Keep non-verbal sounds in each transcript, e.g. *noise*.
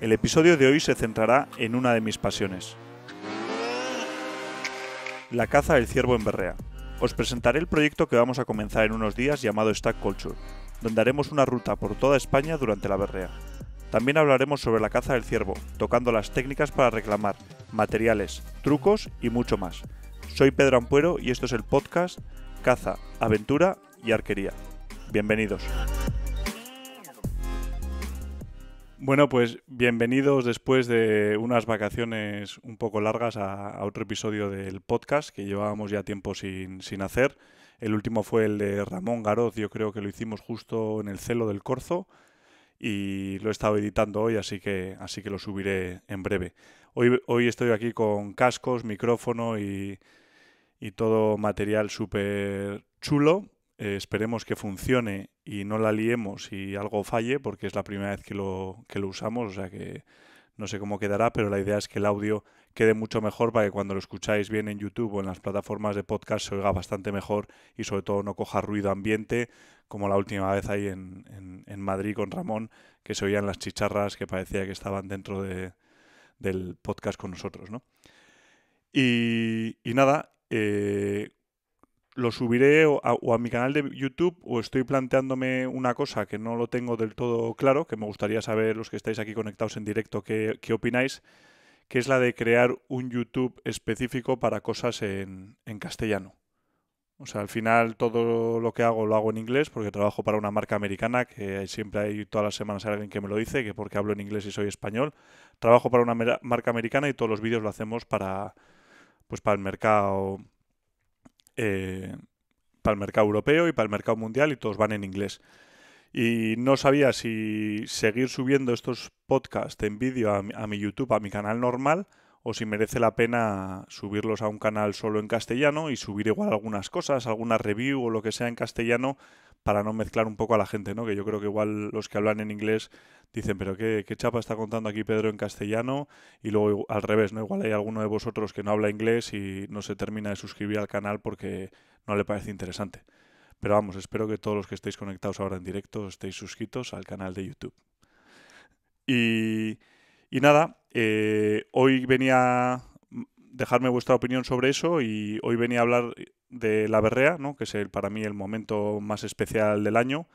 El episodio de hoy se centrará en una de mis pasiones. La caza del ciervo en Berrea. Os presentaré el proyecto que vamos a comenzar en unos días llamado Stack Culture, donde haremos una ruta por toda España durante la Berrea. También hablaremos sobre la caza del ciervo, tocando las técnicas para reclamar, materiales, trucos y mucho más. Soy Pedro Ampuero y esto es el podcast Caza, Aventura y Arquería. Bienvenidos. Bueno, pues bienvenidos después de unas vacaciones un poco largas a, otro episodio del podcast que llevábamos ya tiempo sin, hacer. El último fue el de Ramón Garoz, yo creo que lo hicimos justo en el celo del Corzo y lo he estado editando hoy, así que, así que lo subiré en breve. Hoy, hoy estoy aquí con cascos, micrófono y, todo material súper chulo. Eh, esperemos que funcione y no la liemos y algo falle, porque es la primera vez que lo, que lo usamos, o sea que no sé cómo quedará, pero la idea es que el audio quede mucho mejor para que cuando lo escucháis bien en YouTube o en las plataformas de podcast se oiga bastante mejor y sobre todo no coja ruido ambiente, como la última vez ahí en, en, Madrid con Ramón, que se oían las chicharras que parecía que estaban dentro del podcast con nosotros, ¿no? Y, y nada, eh, lo subiré o a, mi canal de YouTube o estoy planteándome una cosa que no lo tengo del todo claro, que me gustaría saber los que estáis aquí conectados en directo qué, opináis, que es la de crear un YouTube específico para cosas en, castellano. O sea, al final todo lo que hago lo hago en inglés porque trabajo para una marca americana que siempre hay todas las semanas alguien que me lo dice, que porque hablo en inglés y soy español. Trabajo para una marca americana y todos los vídeos lo hacemos para pues para el mercado eh, para el mercado europeo y para el mercado mundial y todos van en inglés. Y no sabía si seguir subiendo estos podcasts en vídeo a mi YouTube, a mi canal normal, o si merece la pena subirlos a un canal solo en castellano y subir igual algunas cosas, alguna review o lo que sea en castellano para no mezclar un poco a la gente, ¿no? Que yo creo que igual los que hablan en inglés dicen, pero qué, chapa está contando aquí Pedro en castellano y luego al revés, ¿no? Igual hay alguno de vosotros que no habla inglés y no se termina de suscribir al canal porque no le parece interesante. Pero vamos, espero que todos los que estéis conectados ahora en directo estéis suscritos al canal de YouTube. Y y nada, eh, hoy venía a dejarme vuestra opinión sobre eso y hoy venía a hablar de la berrea, ¿no? que es el, para mí el momento más especial del año.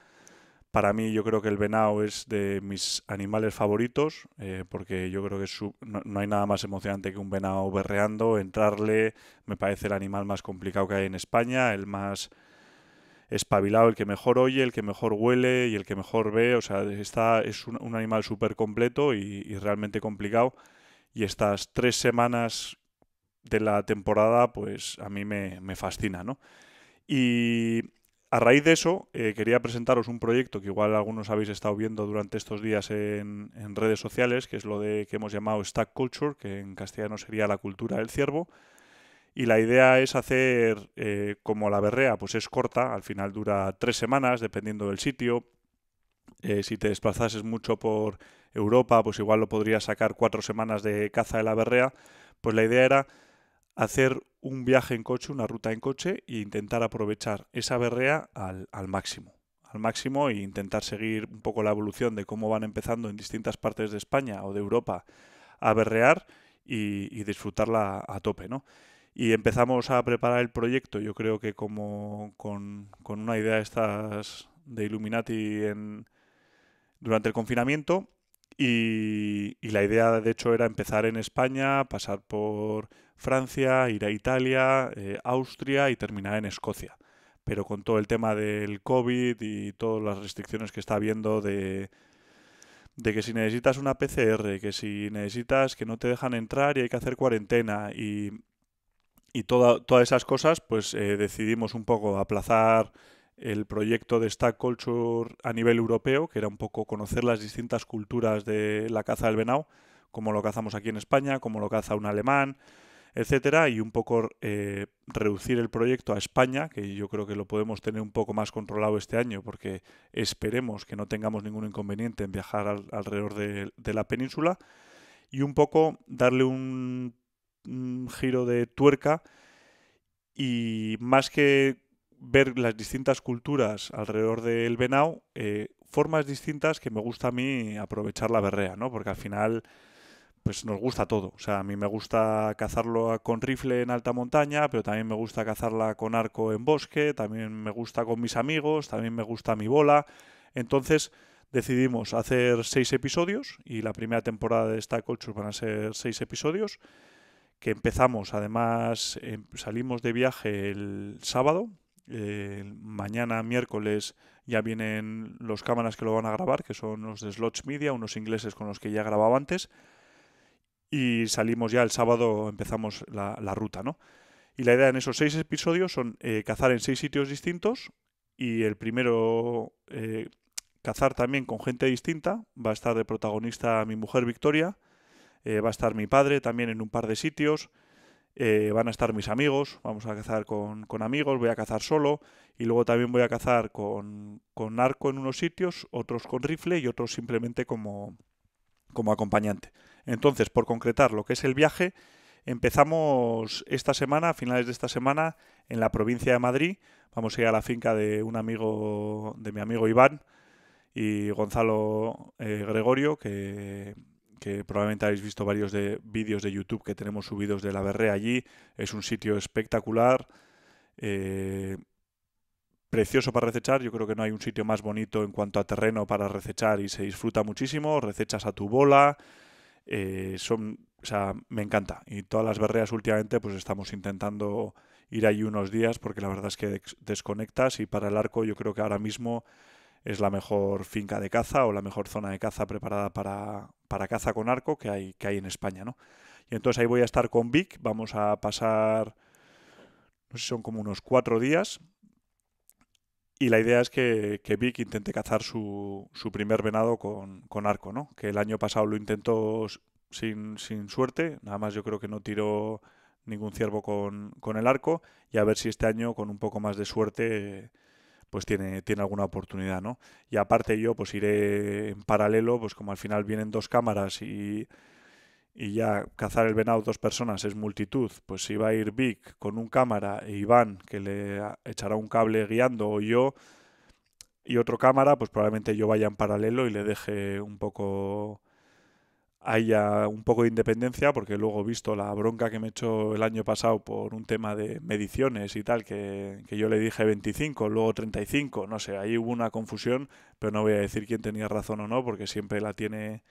Para mí yo creo que el venado es de mis animales favoritos, eh, porque yo creo que no, no, hay nada más emocionante que un venado berreando, entrarle, me parece el animal más complicado que hay en España, el más espabilado, el que mejor oye, el que mejor huele y el que mejor ve. O sea, está, es un, animal súper completo y, realmente complicado. Y estas tres semanas de la temporada, pues a mí me, fascina, Y a raíz de eso, eh, quería presentaros un proyecto que igual algunos habéis estado viendo durante estos días en, redes sociales, que es lo de que hemos llamado Stack Culture, que en castellano sería la cultura del ciervo y la idea es hacer eh, como la berrea, pues es corta, al final dura tres semanas dependiendo del sitio. Eh, si te desplazases mucho por Europa, pues igual lo podrías sacar cuatro semanas de caza de la berrea. Pues la idea era hacer un viaje en coche, una ruta en coche e intentar aprovechar esa berrea al, máximo. Al máximo e intentar seguir un poco la evolución de cómo van empezando en distintas partes de España o de Europa a berrear y, y disfrutarla a tope, ¿no? y empezamos a preparar el proyecto, yo creo que como con, una idea estas de Illuminati durante el confinamiento y, y, la idea de hecho era empezar en España, pasar por Francia, ir a Italia, eh, Austria y terminar en Escocia. Pero con todo el tema del COVID y todas las restricciones que está habiendo de, de que si necesitas una PCR, que si necesitas que no te dejan entrar y hay que hacer cuarentena y y todas esas cosas, pues eh, decidimos un poco aplazar el proyecto de Stack Culture a nivel europeo, que era un poco conocer las distintas culturas de la caza del venado, como lo cazamos aquí en España, como lo caza un alemán, etcétera, y un poco eh, reducir el proyecto a España, que yo creo que lo podemos tener un poco más controlado este año, porque esperemos que no tengamos ningún inconveniente en viajar alrededor de, de la península, y un poco darle un giro de tuerca y más que ver las distintas culturas alrededor del venao, eh, formas distintas que me gusta a mí aprovechar la berrea, ¿no? Porque al final pues nos gusta todo. O sea, a mí me gusta cazarlo con rifle en alta montaña, pero también me gusta cazarla con arco en bosque, también me gusta con mis amigos, también me gusta mi bola. Entonces decidimos hacer seis episodios y la primera temporada de esta Culture van a ser seis episodios que empezamos, además eh, salimos de viaje el sábado, eh, mañana miércoles ya vienen los cámaras que lo van a grabar, que son los de Slots Media, unos ingleses con los que ya grababa antes, y salimos ya el sábado, empezamos la, ruta, ¿no? Y la idea en esos seis episodios son eh, cazar en seis sitios distintos y el primero, cazar también con gente distinta, va a estar de protagonista mi mujer Victoria, eh, va a estar mi padre también en un par de sitios, eh, van a estar mis amigos, vamos a cazar con, amigos, voy a cazar solo y luego también voy a cazar con, con arco en unos sitios, otros con rifle y otros simplemente como, como acompañante. Entonces, por concretar lo que es el viaje, empezamos esta semana, a finales de esta semana, en la provincia de Madrid. Vamos a ir a la finca de un amigo, de mi amigo Iván y Gonzalo eh, Gregorio, que, que probablemente habéis visto varios de vídeos de YouTube que tenemos subidos de la berrea allí. Es un sitio espectacular, eh, precioso para recechar. Yo creo que no hay un sitio más bonito en cuanto a terreno para recechar y se disfruta muchísimo. Recechas a tu bola. Eh, son, me encanta. Y todas las berreas últimamente pues estamos intentando ir allí unos días porque la verdad es que desconectas y para el arco yo creo que ahora mismo es la mejor finca de caza o la mejor zona de caza preparada para, para caza con arco que hay, que hay en España, ¿no? Y entonces ahí voy a estar con Vic, vamos a pasar, no sé, son como unos cuatro días. Y la idea es que, que Vic intente cazar su, su primer venado con, con, arco, ¿no? Que el año pasado lo intentó sin, sin suerte, nada más yo creo que no tiró ningún ciervo con, con, el arco y a ver si este año con un poco más de suerte pues tiene, tiene alguna oportunidad, ¿no? Y aparte yo pues iré en paralelo, pues como al final vienen dos cámaras y, y ya cazar el venado dos personas es multitud, pues si va a ir Vic con un cámara e Iván que le echará un cable guiando o yo y otro cámara, pues probablemente yo vaya en paralelo y le deje un poco haya un poco de independencia, porque luego he visto la bronca que me echó el año pasado por un tema de mediciones y tal, que, yo le dije 25, luego 35, no sé, ahí hubo una confusión, pero no voy a decir quién tenía razón o no, porque siempre la tiene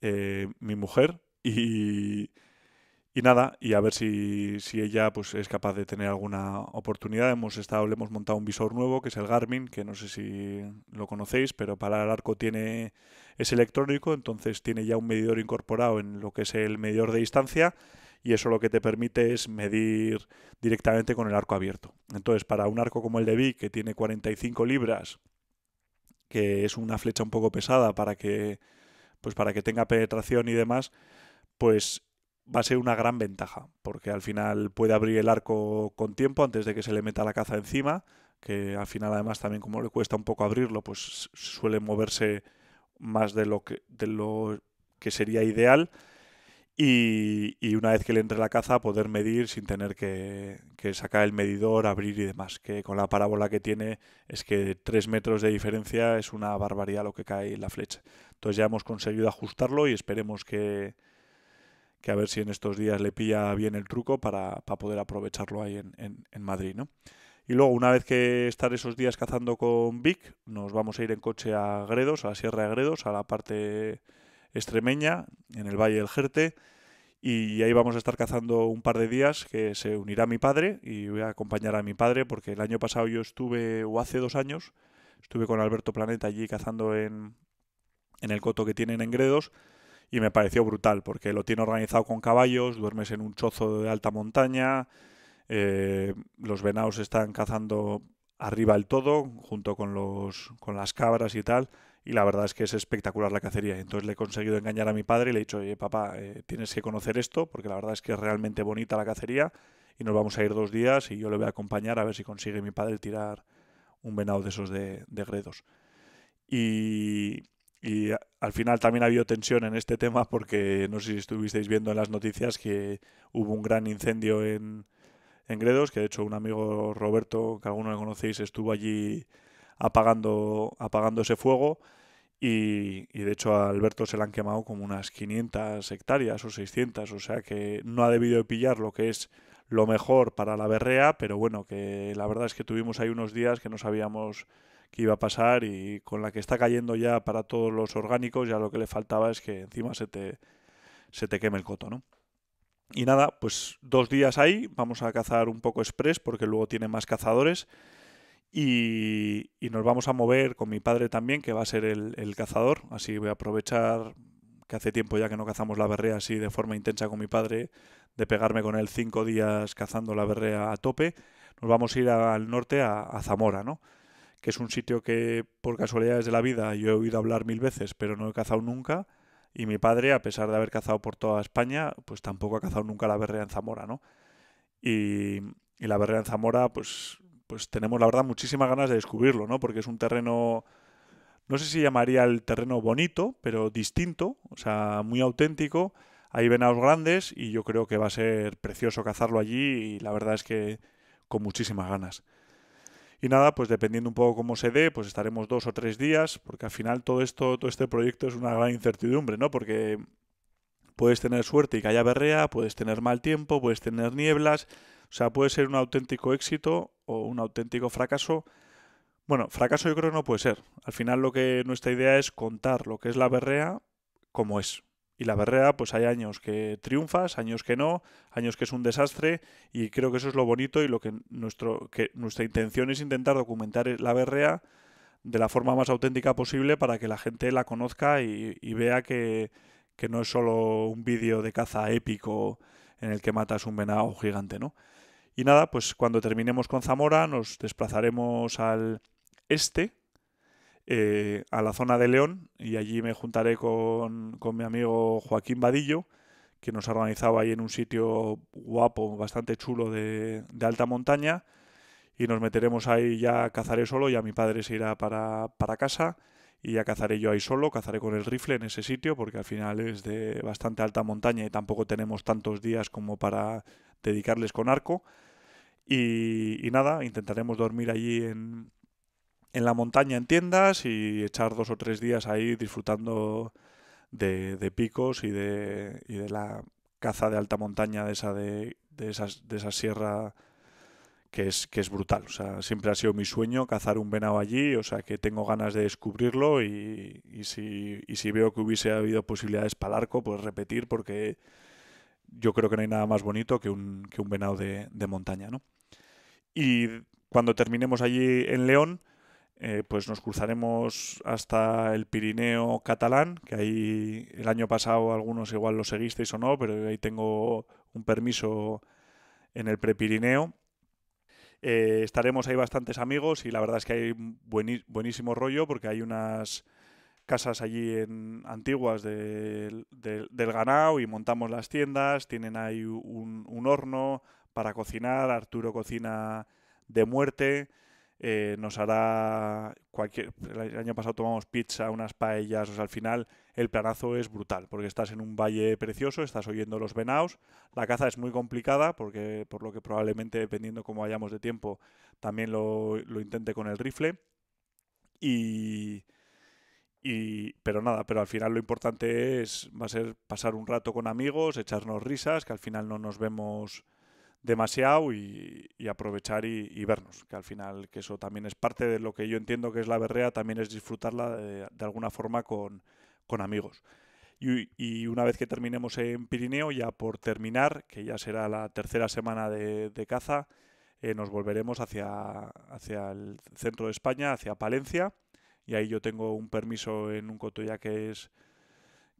eh, mi mujer y, y nada, y a ver si, si, ella pues, es capaz de tener alguna oportunidad. Hemos estado, le hemos montado un visor nuevo, que es el Garmin, que no sé si lo conocéis, pero para el arco tiene es electrónico, entonces tiene ya un medidor incorporado en lo que es el medidor de distancia y eso lo que te permite es medir directamente con el arco abierto. Entonces, para un arco como el de Vic, que tiene 45 libras, que es una flecha un poco pesada para que, pues para que tenga penetración y demás, pues va a ser una gran ventaja, porque al final puede abrir el arco con tiempo antes de que se le meta la caza encima, que al final además también como le cuesta un poco abrirlo, pues suele moverse más de lo que, de lo que sería ideal. Y, una vez que le entre la caza, poder medir sin tener que, que, sacar el medidor, abrir y demás. Que con la parábola que tiene es que tres metros de diferencia es una barbaridad lo que cae en la flecha. Entonces ya hemos conseguido ajustarlo y esperemos que, a ver si en estos días le pilla bien el truco para, para poder aprovecharlo ahí en, en, en Madrid. ¿no? Y luego, una vez que estar esos días cazando con Vic, nos vamos a ir en coche a Gredos, a la Sierra de Gredos, a la parte extremeña, en el Valle del Jerte. Y ahí vamos a estar cazando un par de días que se unirá mi padre y voy a acompañar a mi padre porque el año pasado yo estuve, o hace dos años, estuve con Alberto Planeta allí cazando en, en el coto que tienen en Gredos y me pareció brutal porque lo tiene organizado con caballos, duermes en un chozo de alta montaña, eh, los venados están cazando arriba del todo, junto con, los, con las cabras y tal, y la verdad es que es espectacular la cacería. Entonces le he conseguido engañar a mi padre y le he dicho, oye papá, eh, tienes que conocer esto, porque la verdad es que es realmente bonita la cacería, y nos vamos a ir dos días y yo le voy a acompañar a ver si consigue mi padre tirar un venado de esos de, de gredos. Y, y al final también ha habido tensión en este tema porque no sé si estuvisteis viendo en las noticias que hubo un gran incendio en, en Gredos, que de hecho un amigo Roberto, que alguno conocéis, estuvo allí apagando, apagando ese fuego. Y, de hecho a Alberto se le han quemado como unas 500 hectáreas o 600, o sea que no ha debido de pillar lo que es lo mejor para la berrea, pero bueno, que la verdad es que tuvimos ahí unos días que no sabíamos qué iba a pasar y con la que está cayendo ya para todos los orgánicos, ya lo que le faltaba es que encima se te, se te queme el coto, ¿no? Y nada, pues dos días ahí, vamos a cazar un poco express porque luego tiene más cazadores. Y, nos vamos a mover con mi padre también, que va a ser el, cazador. Así voy a aprovechar que hace tiempo ya que no cazamos la berrea así de forma intensa con mi padre, de pegarme con él cinco días cazando la berrea a tope. Nos vamos a ir al norte, a, a Zamora, ¿no? Que es un sitio que por casualidades de la vida yo he oído hablar mil veces, pero no he cazado nunca y mi padre, a pesar de haber cazado por toda España, pues tampoco ha cazado nunca la berrea en Zamora, ¿no? Y, la berrea en Zamora, pues, pues tenemos la verdad muchísimas ganas de descubrirlo, ¿no? Porque es un terreno, no sé si llamaría el terreno bonito, pero distinto, o sea, muy auténtico. Hay venados grandes y yo creo que va a ser precioso cazarlo allí y la verdad es que con muchísimas ganas. Y nada, pues dependiendo un poco cómo se dé, pues estaremos dos o tres días, porque al final todo esto, todo este proyecto es una gran incertidumbre, ¿no? Porque puedes tener suerte y que haya berrea, puedes tener mal tiempo, puedes tener nieblas, o sea, puede ser un auténtico éxito o un auténtico fracaso. Bueno, fracaso yo creo que no puede ser. Al final lo que nuestra idea es contar lo que es la berrea como es, y la berrea, pues hay años que triunfas, años que no, años que es un desastre, y creo que eso es lo bonito y lo que, nuestro, que nuestra intención es intentar documentar la berrea de la forma más auténtica posible para que la gente la conozca y, vea que, no es solo un vídeo de caza épico en el que matas un venado gigante, ¿no? Y nada, pues cuando terminemos con Zamora nos desplazaremos al este eh, a la zona de León y allí me juntaré con, mi amigo Joaquín Vadillo, que nos ha organizado ahí en un sitio guapo, bastante chulo de, alta montaña y nos meteremos ahí, ya cazaré solo, ya mi padre se irá para, casa y ya cazaré yo ahí solo, cazaré con el rifle en ese sitio, porque al final es de bastante alta montaña y tampoco tenemos tantos días como para dedicarles con arco. y nada, intentaremos dormir allí en, en la montaña en tiendas y echar dos o tres días ahí disfrutando de, picos y de, de, la caza de alta montaña de esa, de, esas, de esa sierra que es, que es brutal. O sea, siempre ha sido mi sueño cazar un venado allí, o sea que tengo ganas de descubrirlo y, si, y si veo que hubiese habido posibilidades para el arco, pues repetir porque yo creo que no hay nada más bonito que un, que un venado de, de montaña. ¿no? Y cuando terminemos allí en León, eh, pues nos cruzaremos hasta el Pirineo catalán, que ahí el año pasado algunos igual lo seguisteis o no, pero ahí tengo un permiso en el Prepirineo. Pirineo. Eh, estaremos ahí bastantes amigos y la verdad es que hay buenísimo rollo porque hay unas casas allí en, antiguas del Ganao. y montamos las tiendas, tienen ahí un horno para cocinar, Arturo cocina de muerte. Eh, nos hará cualquier... El año pasado tomamos pizza, unas paellas, al final el planazo es brutal, porque estás en un valle precioso, estás oyendo los venaos, la caza es muy complicada, porque por lo que probablemente, dependiendo cómo vayamos de tiempo, también lo, lo intente con el rifle. y, pero nada, pero al final lo importante es va a ser pasar un rato con amigos, echarnos risas, que al final no nos vemos demasiado y, aprovechar y, vernos, que al final que eso también es parte de lo que yo entiendo que es la berrea, también es disfrutarla eh, de, alguna forma con, amigos. Y, una vez que terminemos en Pirineo, ya por terminar, que ya será la tercera semana de, caza, eh, nos volveremos hacia, hacia el centro de España, hacia Palencia, y ahí yo tengo un permiso en un coto ya que es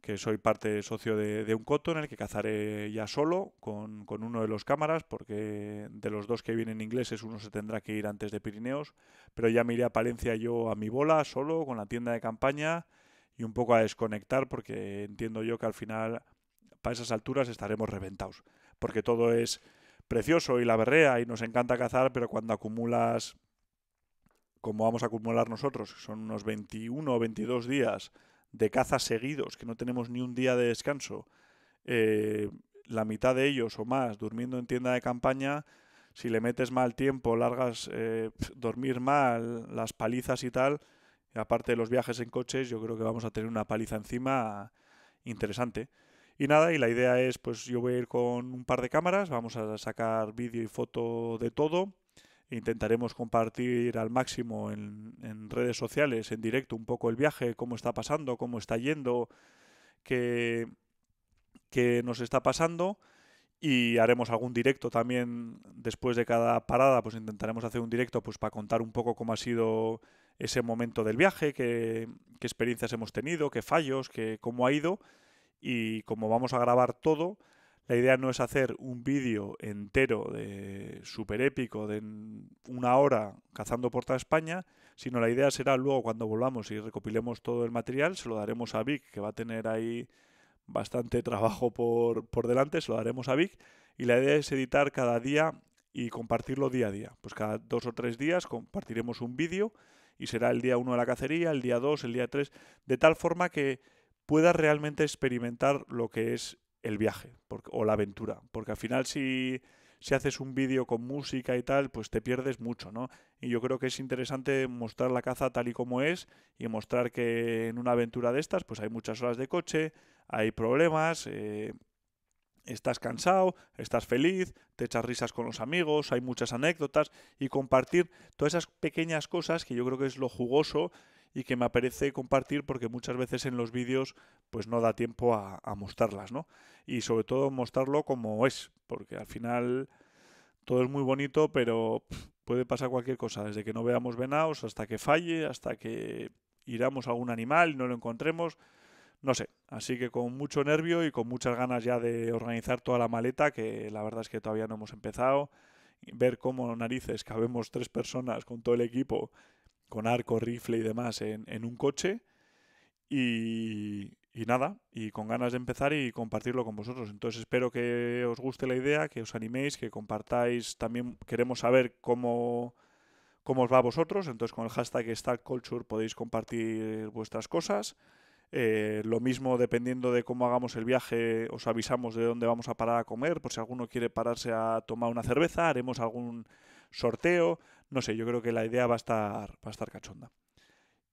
que soy parte socio de, un coto en el que cazaré ya solo con, con, uno de los cámaras, porque de los dos que vienen ingleses uno se tendrá que ir antes de Pirineos, pero ya me iré a Palencia yo a mi bola, solo, con la tienda de campaña y un poco a desconectar, porque entiendo yo que al final, para esas alturas, estaremos reventados, porque todo es precioso y la berrea y nos encanta cazar, pero cuando acumulas, como vamos a acumular nosotros, son unos 21 o 22 días, de caza seguidos, que no tenemos ni un día de descanso, eh, la mitad de ellos o más durmiendo en tienda de campaña, si le metes mal tiempo, largas, eh, dormir mal, las palizas y tal, aparte de los viajes en coches, yo creo que vamos a tener una paliza encima interesante. Y nada, y la idea es, pues yo voy a ir con un par de cámaras, vamos a sacar vídeo y foto de todo. Intentaremos compartir al máximo en, redes sociales, en directo, un poco el viaje, cómo está pasando, cómo está yendo, qué, nos está pasando y haremos algún directo también después de cada parada, pues intentaremos hacer un directo pues para contar un poco cómo ha sido ese momento del viaje, qué, experiencias hemos tenido, qué fallos, qué, cómo ha ido y cómo vamos a grabar todo, la idea no es hacer un vídeo entero de super épico de una hora cazando por toda España, sino la idea será luego cuando volvamos y recopilemos todo el material, se lo daremos a Vic, que va a tener ahí bastante trabajo por, por delante, se lo daremos a Vic. Y la idea es editar cada día y compartirlo día a día. Pues cada dos o tres días compartiremos un vídeo y será el día uno de la cacería, el día dos, el día tres, de tal forma que puedas realmente experimentar lo que es el viaje o la aventura. Porque al final si, haces un vídeo con música y tal, pues te pierdes mucho, ¿no? Y yo creo que es interesante mostrar la caza tal y como es y mostrar que en una aventura de estas, pues hay muchas horas de coche, hay problemas, eh, estás cansado, estás feliz, te echas risas con los amigos, hay muchas anécdotas y compartir todas esas pequeñas cosas que yo creo que es lo jugoso y que me apetece compartir porque muchas veces en los vídeos pues no da tiempo a, mostrarlas, ¿no? Y sobre todo mostrarlo como es, porque al final todo es muy bonito, pero puede pasar cualquier cosa, desde que no veamos venados hasta que falle, hasta que iramos a algún animal y no lo encontremos, no sé. Así que con mucho nervio y con muchas ganas ya de organizar toda la maleta, que la verdad es que todavía no hemos empezado, ver cómo narices cabemos tres personas con todo el equipo con arco, rifle y demás en, un coche. Y, nada, y con ganas de empezar y compartirlo con vosotros. Entonces espero que os guste la idea, que os animéis, que compartáis. También queremos saber cómo, cómo os va a vosotros. Entonces con el hashtag StackCulture podéis compartir vuestras cosas. Eh, lo mismo dependiendo de cómo hagamos el viaje, os avisamos de dónde vamos a parar a comer, por si alguno quiere pararse a tomar una cerveza, haremos algún sorteo. No sé, yo creo que la idea va a estar, va a estar cachonda.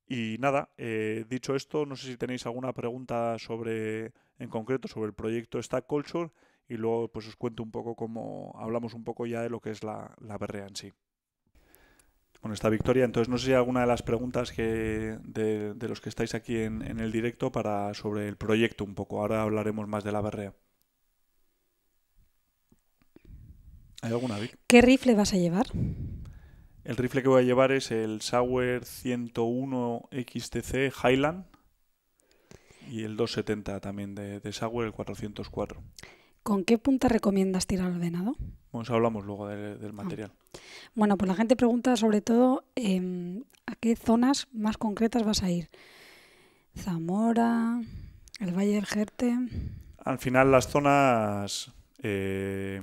Y nada, eh, dicho esto, no sé si tenéis alguna pregunta sobre, en concreto, sobre el proyecto Stack Culture y luego pues os cuento un poco cómo hablamos un poco ya de lo que es la, la berrea en sí. Bueno, está victoria, entonces no sé si hay alguna de las preguntas que de, de los que estáis aquí en, en, el directo para sobre el proyecto un poco. Ahora hablaremos más de la berrea. ¿Hay alguna, ¿Qué rifle vas a llevar? El rifle que voy a llevar es el Sauer 101 XTC Highland y el 270 también de, Sauer, el 404. ¿Con qué punta recomiendas tirar al venado? Pues hablamos luego del ah. material. Bueno, pues la gente pregunta sobre todo em, a qué zonas más concretas vas a ir. Zamora, el Valle del Jerte. Al final las zonas eh,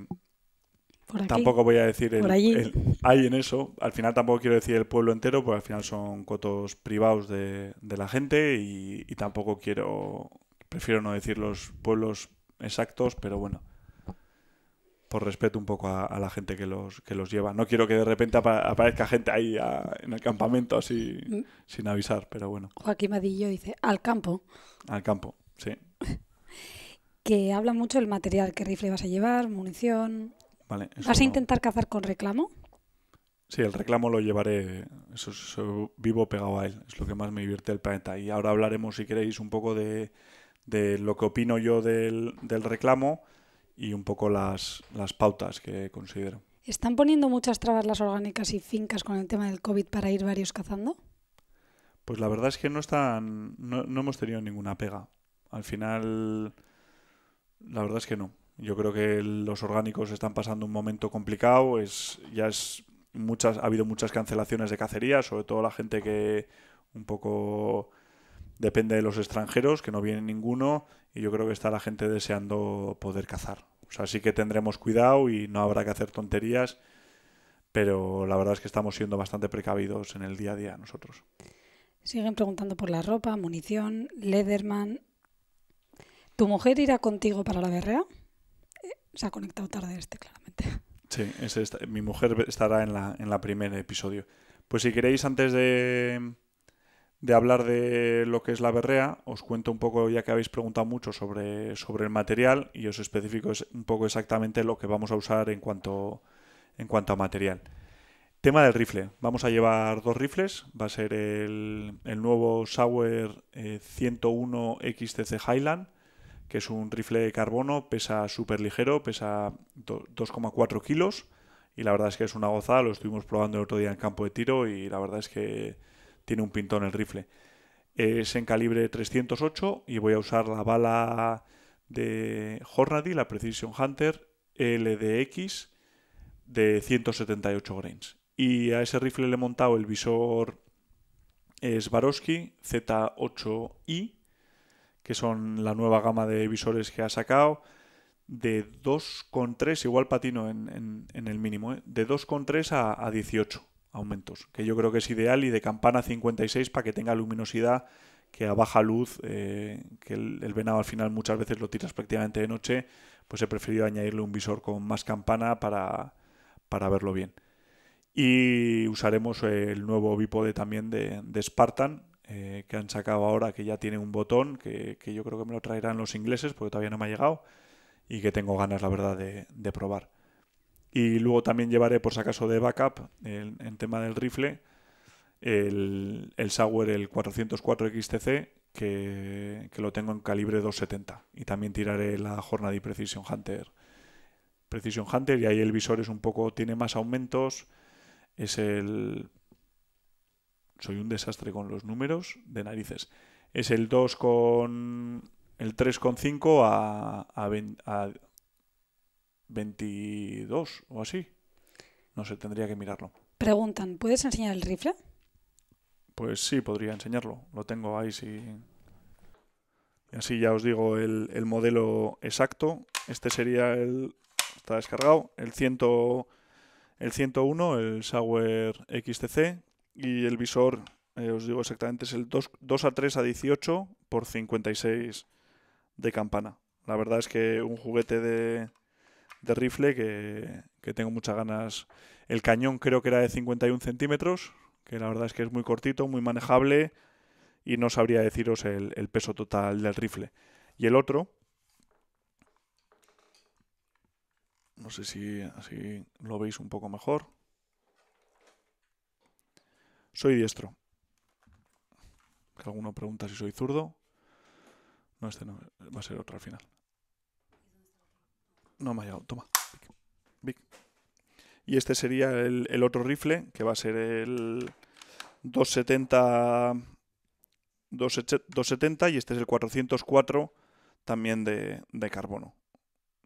tampoco voy a decir el, hay en eso. Al final tampoco quiero decir el pueblo entero, porque al final son cotos privados de, la gente y, tampoco quiero, prefiero no decir los pueblos exactos, pero bueno, por respeto un poco a, la gente que los, que los lleva. No quiero que de repente aparezca gente ahí en el campamento así mm. sin avisar, pero bueno. Joaquín Madillo dice, al campo. Al campo, sí. *laughs* que habla mucho del material, qué rifle vas a llevar, munición, ¿Vas a intentar cazar con reclamo? Sí, el reclamo lo llevaré eso, vivo pegado a él. Es lo que más me divierte el planeta. Y ahora hablaremos, si queréis, un poco de, lo que opino yo del, reclamo y un poco las, pautas que considero. ¿Están poniendo muchas trabas las orgánicas y fincas con el tema del COVID para ir varios cazando? Pues la verdad es que no están. no hemos tenido ninguna pega. Al final. La verdad es que no. Yo creo que los orgánicos están pasando un momento complicado. Es, ya es muchas, ha habido muchas cancelaciones de cacerías, sobre todo la gente que un poco depende de los extranjeros, que no viene ninguno, y yo creo que está la gente deseando poder cazar. O sea, sí que tendremos cuidado y no habrá que hacer tonterías, pero la verdad es que estamos siendo bastante precavidos en el día a día nosotros. Siguen preguntando por la ropa, munición, Lederman. ¿Tu mujer irá contigo para la berrea? se ha conectado tarde este, claramente. Sí, mi mujer estará en la, en primer episodio. Pues si queréis, antes de, de hablar de lo que es la berrea, os cuento un poco, ya que habéis preguntado mucho sobre, sobre el material, y os especifico un poco exactamente lo que vamos a usar en cuanto, en cuanto a material. Tema del rifle. Vamos a llevar dos rifles. Va a ser el, nuevo Sauer 101 eh, XTC Highland que es un rifle de carbono, pesa súper ligero, pesa 2,4 kilos y la verdad es que es una gozada, lo estuvimos probando el otro día en campo de tiro y la verdad es que tiene un pintón el rifle. Es en calibre 308 y voy a usar la bala de Hornady, la Precision Hunter LDX de 178 grains. Y a ese rifle le he montado el visor Swarovski Z8i que son la nueva gama de visores que ha sacado, de 2,3, igual patino en, el mínimo, ¿eh? de 2,3 a, 18 aumentos, que yo creo que es ideal, y de campana 56 para que tenga luminosidad, que a baja luz, eh, que el, venado al final muchas veces lo tiras prácticamente de noche, pues he preferido añadirle un visor con más campana para, verlo bien. Y usaremos el nuevo bipode también de Spartan, eh, que han sacado ahora, que ya tiene un botón, que, yo creo que me lo traerán los ingleses, porque todavía no me ha llegado, y que tengo ganas, la verdad, de, probar. Y luego también llevaré, por si acaso, de backup, el, en tema del rifle, el, el Sauer, el 404 XTC, que, lo tengo en calibre 270. Y también tiraré la jornada Precision Hunter. Precision Hunter, y ahí el visor es un poco, tiene más aumentos, es el soy un desastre con los números de narices. Es el 2 con. El 3,5 a, a, a 22 o así. No sé, tendría que mirarlo. Preguntan, ¿puedes enseñar el rifle? Pues sí, podría enseñarlo. Lo tengo ahí Sí. Así ya os digo el, modelo exacto. Este sería el. Está descargado. El, ciento el 101, el Sauer XTC, y el visor, eh, os digo exactamente, es el 2, a 3 a 18 por 56 de campana. La verdad es que un juguete de, rifle que, tengo muchas ganas. El cañón creo que era de 51 centímetros, que la verdad es que es muy cortito, muy manejable y no sabría deciros el peso total del rifle. Y el otro, no sé si así lo veis un poco mejor. Soy diestro. alguno pregunta si soy zurdo. No, este no, va a ser otro al final. No me ha llegado, toma. Y este sería el, otro rifle, que va a ser el 270, 270 y este es el 404 también de carbono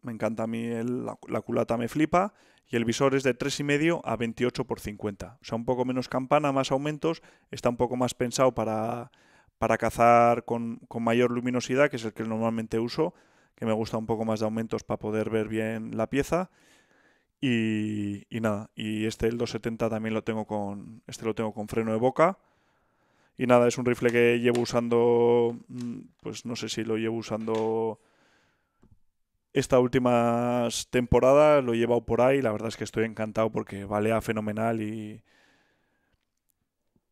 me encanta a mí la, culata, me flipa. Y el visor es de 3,5 a 28 por 50. O sea, un poco menos campana, más aumentos. Está un poco más pensado para, para cazar con, mayor luminosidad, que es el que normalmente uso, que me gusta un poco más de aumentos para poder ver bien la pieza. Y, y nada, y este el 270 también lo tengo con este lo tengo con freno de boca. Y nada, es un rifle que llevo usando mm, pues no sé si lo llevo usando esta última temporada lo he llevado por ahí, la verdad es que estoy encantado porque balea fenomenal y,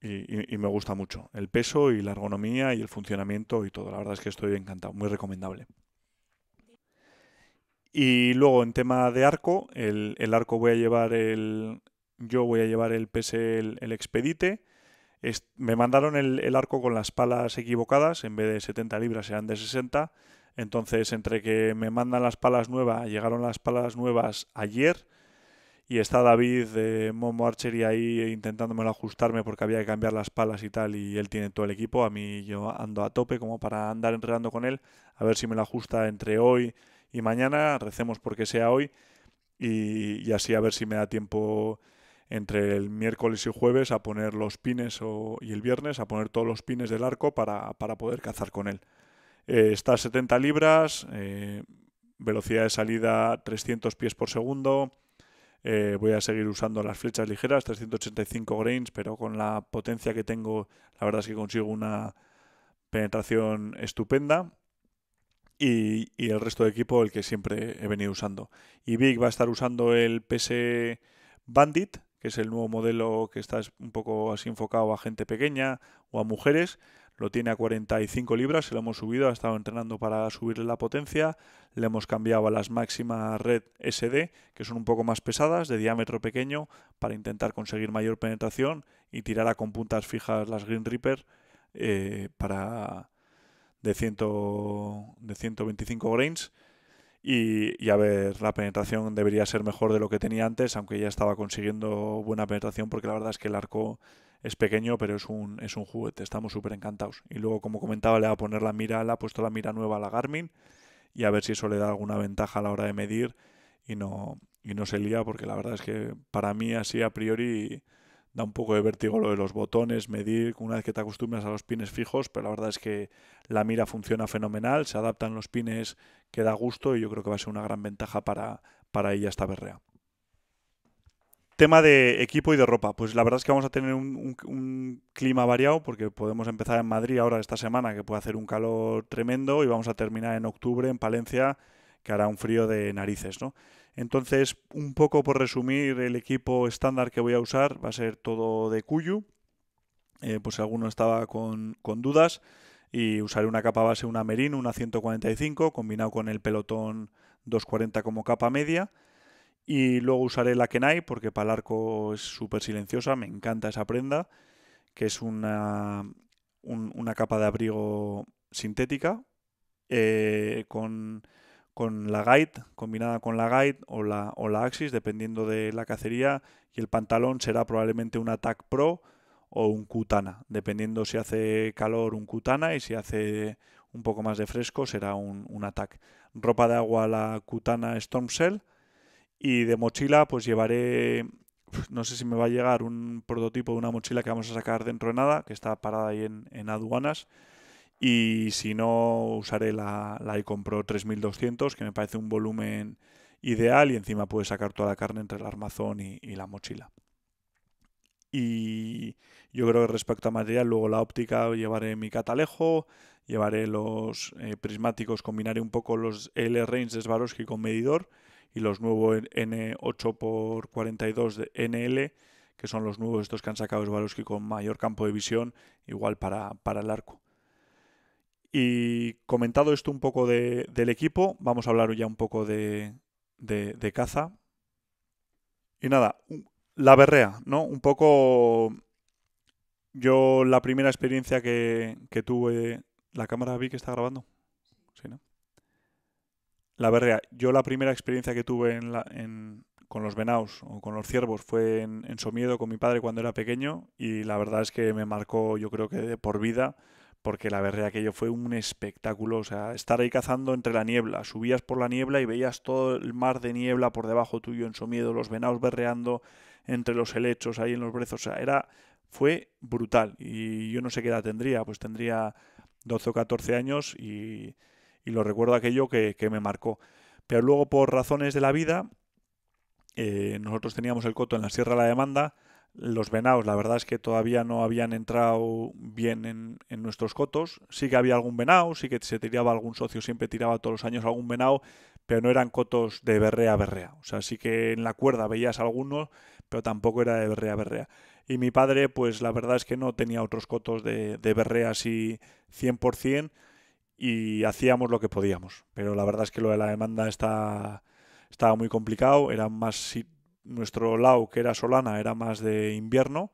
y, me gusta mucho. El peso y la ergonomía y el funcionamiento y todo, la verdad es que estoy encantado, muy recomendable. Y luego en tema de arco, el, arco voy a llevar el... Yo voy a llevar el PS, el, Expedite. me mandaron el, el, arco con las palas equivocadas, en vez de 70 libras eran de 60 entonces, entre que me mandan las palas nuevas, llegaron las palas nuevas ayer y está David de eh, Momo Archery ahí intentándomelo ajustarme porque había que cambiar las palas y tal y él tiene todo el equipo. A mí yo ando a tope como para andar entrenando con él, a ver si me lo ajusta entre hoy y mañana, recemos porque sea hoy y, así a ver si me da tiempo entre el miércoles y jueves a poner los pines o, y el viernes a poner todos los pines del arco para, para poder cazar con él. Eh, está a 70 libras, eh, velocidad de salida 300 pies por segundo. Eh, voy a seguir usando las flechas ligeras, 385 grains, pero con la potencia que tengo, la verdad es que consigo una penetración estupenda. Y, y el resto de equipo, el que siempre he venido usando. Y Big va a estar usando el PS Bandit, que es el nuevo modelo que está un poco así enfocado a gente pequeña o a mujeres lo tiene a 45 libras, se lo hemos subido, ha estado entrenando para subirle la potencia, le hemos cambiado a las máximas red SD, que son un poco más pesadas, de diámetro pequeño, para intentar conseguir mayor penetración y tirar a con puntas fijas las Green Reaper eh, para de, de 125 grains. Y, y, a ver, la penetración debería ser mejor de lo que tenía antes, aunque ya estaba consiguiendo buena penetración porque la verdad es que el arco es pequeño, pero es un, es un juguete, estamos súper encantados. Y luego, como comentaba, le va a poner la mira, le ha puesto la mira nueva a la Garmin y a ver si eso le da alguna ventaja a la hora de medir y no, no se lía, porque la verdad es que para mí así a priori da un poco de vértigo lo de los botones, medir, una vez que te acostumbras a los pines fijos, pero la verdad es que la mira funciona fenomenal, se adaptan los pines que da gusto y yo creo que va a ser una gran ventaja para, para ella esta berrea. Tema de equipo y de ropa. Pues la verdad es que vamos a tener un, clima variado porque podemos empezar en Madrid ahora esta semana, que puede hacer un calor tremendo, y vamos a terminar en octubre en Palencia, que hará un frío de narices, Entonces, un poco por resumir, el equipo estándar que voy a usar va a ser todo de Cuyu. Eh, pues si alguno estaba con, con dudas, y usaré una capa base, una Merino, una 145, combinado con el pelotón 240 como capa media y luego usaré la Kenai porque para el arco es súper silenciosa, me encanta esa prenda, que es una, capa de abrigo sintética eh, con, la guide, combinada con la guide o la, o la axis, dependiendo de la cacería, y el pantalón será probablemente un Attack Pro o un Kutana, dependiendo si hace calor un Kutana y si hace un poco más de fresco será un, un Attack. Ropa de agua la Kutana Storm Cell y de mochila, pues llevaré, no sé si me va a llegar un prototipo de una mochila que vamos a sacar dentro de nada, que está parada ahí en, aduanas. Y si no, usaré la, la Icon Pro 3200, que me parece un volumen ideal y encima puedes sacar toda la carne entre el armazón y, la mochila. Y yo creo que respecto a material, luego la óptica llevaré mi catalejo, llevaré los eh, prismáticos, combinaré un poco los L-Range de Swarovski con medidor y los nuevos eh, N8x42 de NL, que son los nuevos estos que han sacado Swarovski con mayor campo de visión, igual para, el arco. Y comentado esto un poco del equipo, vamos a hablar ya un poco de, caza. Y nada, la berrea, ¿no? Un poco yo la primera experiencia que, que, tuve... ¿La cámara vi que está grabando? la berrea. Yo la primera experiencia que tuve en la, con los venados o con los ciervos fue en, Somiedo con mi padre cuando era pequeño y la verdad es que me marcó yo creo que de por vida porque la berrea aquello fue un espectáculo, o sea, estar ahí cazando entre la niebla, subías por la niebla y veías todo el mar de niebla por debajo tuyo en Somiedo, los venados berreando entre los helechos ahí en los brezos, o sea, era fue brutal y yo no sé qué edad tendría, pues tendría 12 o 14 años y y lo recuerdo aquello que, me marcó. Pero luego, por razones de la vida, eh, nosotros teníamos el coto en la Sierra de la Demanda, los venados, la verdad es que todavía no habían entrado bien en, nuestros cotos. Sí que había algún venado, sí que se tiraba algún socio, siempre tiraba todos los años algún venado, pero no eran cotos de berrea a berrea. O sea, sí que en la cuerda veías algunos, pero tampoco era de berrea a berrea. Y mi padre, pues la verdad es que no tenía otros cotos de, de berrea así 100% y hacíamos lo que podíamos. Pero la verdad es que lo de la demanda está, estaba muy complicado. Era más nuestro lau, que era Solana, era más de invierno.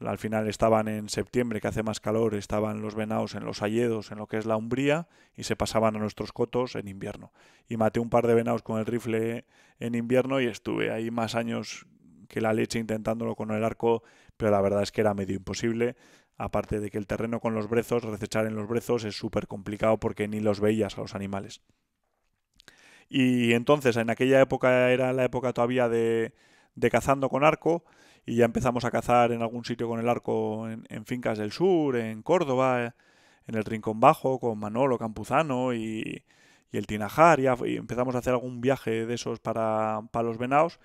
Al final estaban en septiembre, que hace más calor, estaban los venados en los ayedos en lo que es la umbría, y se pasaban a nuestros cotos en invierno. Y maté un par de venados con el rifle en invierno y estuve ahí más años que la leche intentándolo con el arco, pero la verdad es que era medio imposible aparte de que el terreno con los brezos, recechar en los brezos es súper complicado porque ni los veías a los animales. Y entonces, en aquella época era la época todavía de, cazando con arco y ya empezamos a cazar en algún sitio con el arco en, fincas del sur, en Córdoba, en el Rincón Bajo, con Manolo Campuzano y, el Tinajar, y, empezamos a hacer algún viaje de esos para, para los venados,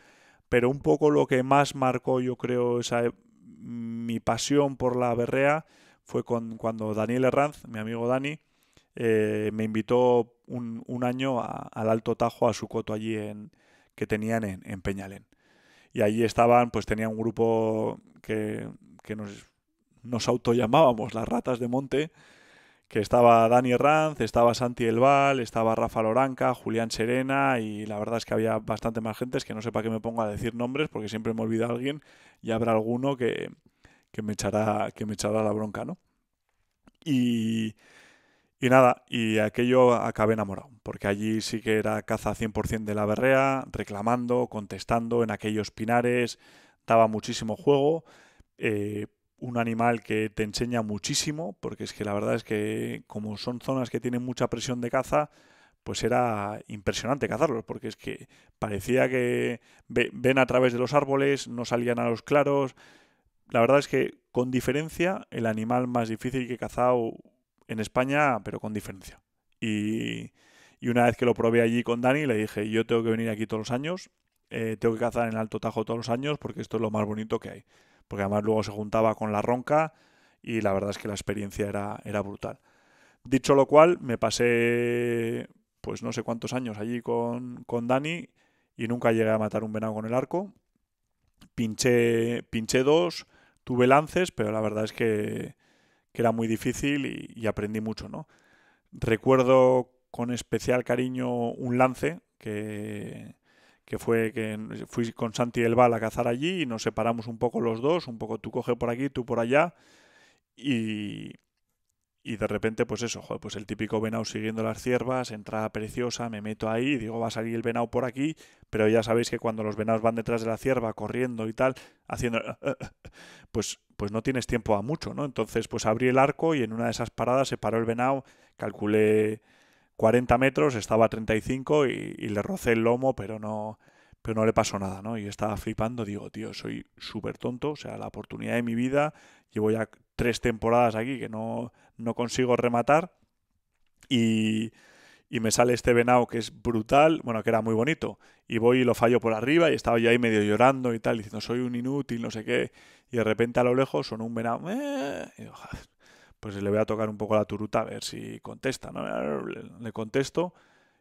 pero un poco lo que más marcó yo creo esa, e, mi pasión por la berrea fue cuando Daniel Herranz, mi amigo Dani, eh, me invitó un, año al Alto Tajo, a su coto allí que tenían en, Peñalén. Y allí estaban, pues tenía un grupo que, que nos, nos autollamábamos las ratas de monte, que estaba Dani Ranz, estaba Santi Val, estaba Rafa Loranca, Julián Serena y la verdad es que había bastante más gente, es que no sé para qué me pongo a decir nombres porque siempre me olvida alguien y habrá alguno que, que, me, echará, que me echará la bronca, ¿no? Y, y nada, y aquello acabé enamorado, porque allí sí que era caza 100% de la berrea, reclamando, contestando en aquellos pinares, daba muchísimo juego. Eh, un animal que te enseña muchísimo, porque es que la verdad es que como son zonas que tienen mucha presión de caza, pues era impresionante cazarlos, porque es que parecía que ven a través de los árboles, no salían a los claros. La verdad es que con diferencia el animal más difícil que he cazado en España, pero con diferencia. Y, una vez que lo probé allí con Dani, le dije, yo tengo que venir aquí todos los años, eh, tengo que cazar en Alto Tajo todos los años, porque esto es lo más bonito que hay porque además luego se juntaba con la ronca y la verdad es que la experiencia era, era brutal. Dicho lo cual, me pasé pues no sé cuántos años allí con, con Dani y nunca llegué a matar un venado con el arco. Pinché, pinché dos, tuve lances, pero la verdad es que, era muy difícil y, aprendí mucho, ¿no? Recuerdo con especial cariño un lance que, que fue que fui con Santi del Val a cazar allí y nos separamos un poco los dos, un poco tú coge por aquí, tú por allá y, y de repente pues eso, pues el típico venado siguiendo las ciervas, entrada preciosa, me meto ahí, digo va a salir el venado por aquí, pero ya sabéis que cuando los venados van detrás de la cierva corriendo y tal, haciendo *laughs* pues pues no tienes tiempo a mucho, ¿no? Entonces pues abrí el arco y en una de esas paradas se paró el venado, calculé 40 metros, estaba a 35 y, y le rocé el lomo, pero no, pero no le pasó nada, ¿no? Y estaba flipando, digo, tío, soy súper tonto, o sea, la oportunidad de mi vida, llevo ya tres temporadas aquí que no, no consigo rematar y, me sale este venado que es brutal, bueno, que era muy bonito, y voy y lo fallo por arriba y estaba yo ahí medio llorando y tal, diciendo, soy un inútil, no sé qué, y de repente a lo lejos son un venado, eh", pues le voy a tocar un poco la turuta a ver si contesta. ¿no? Le contesto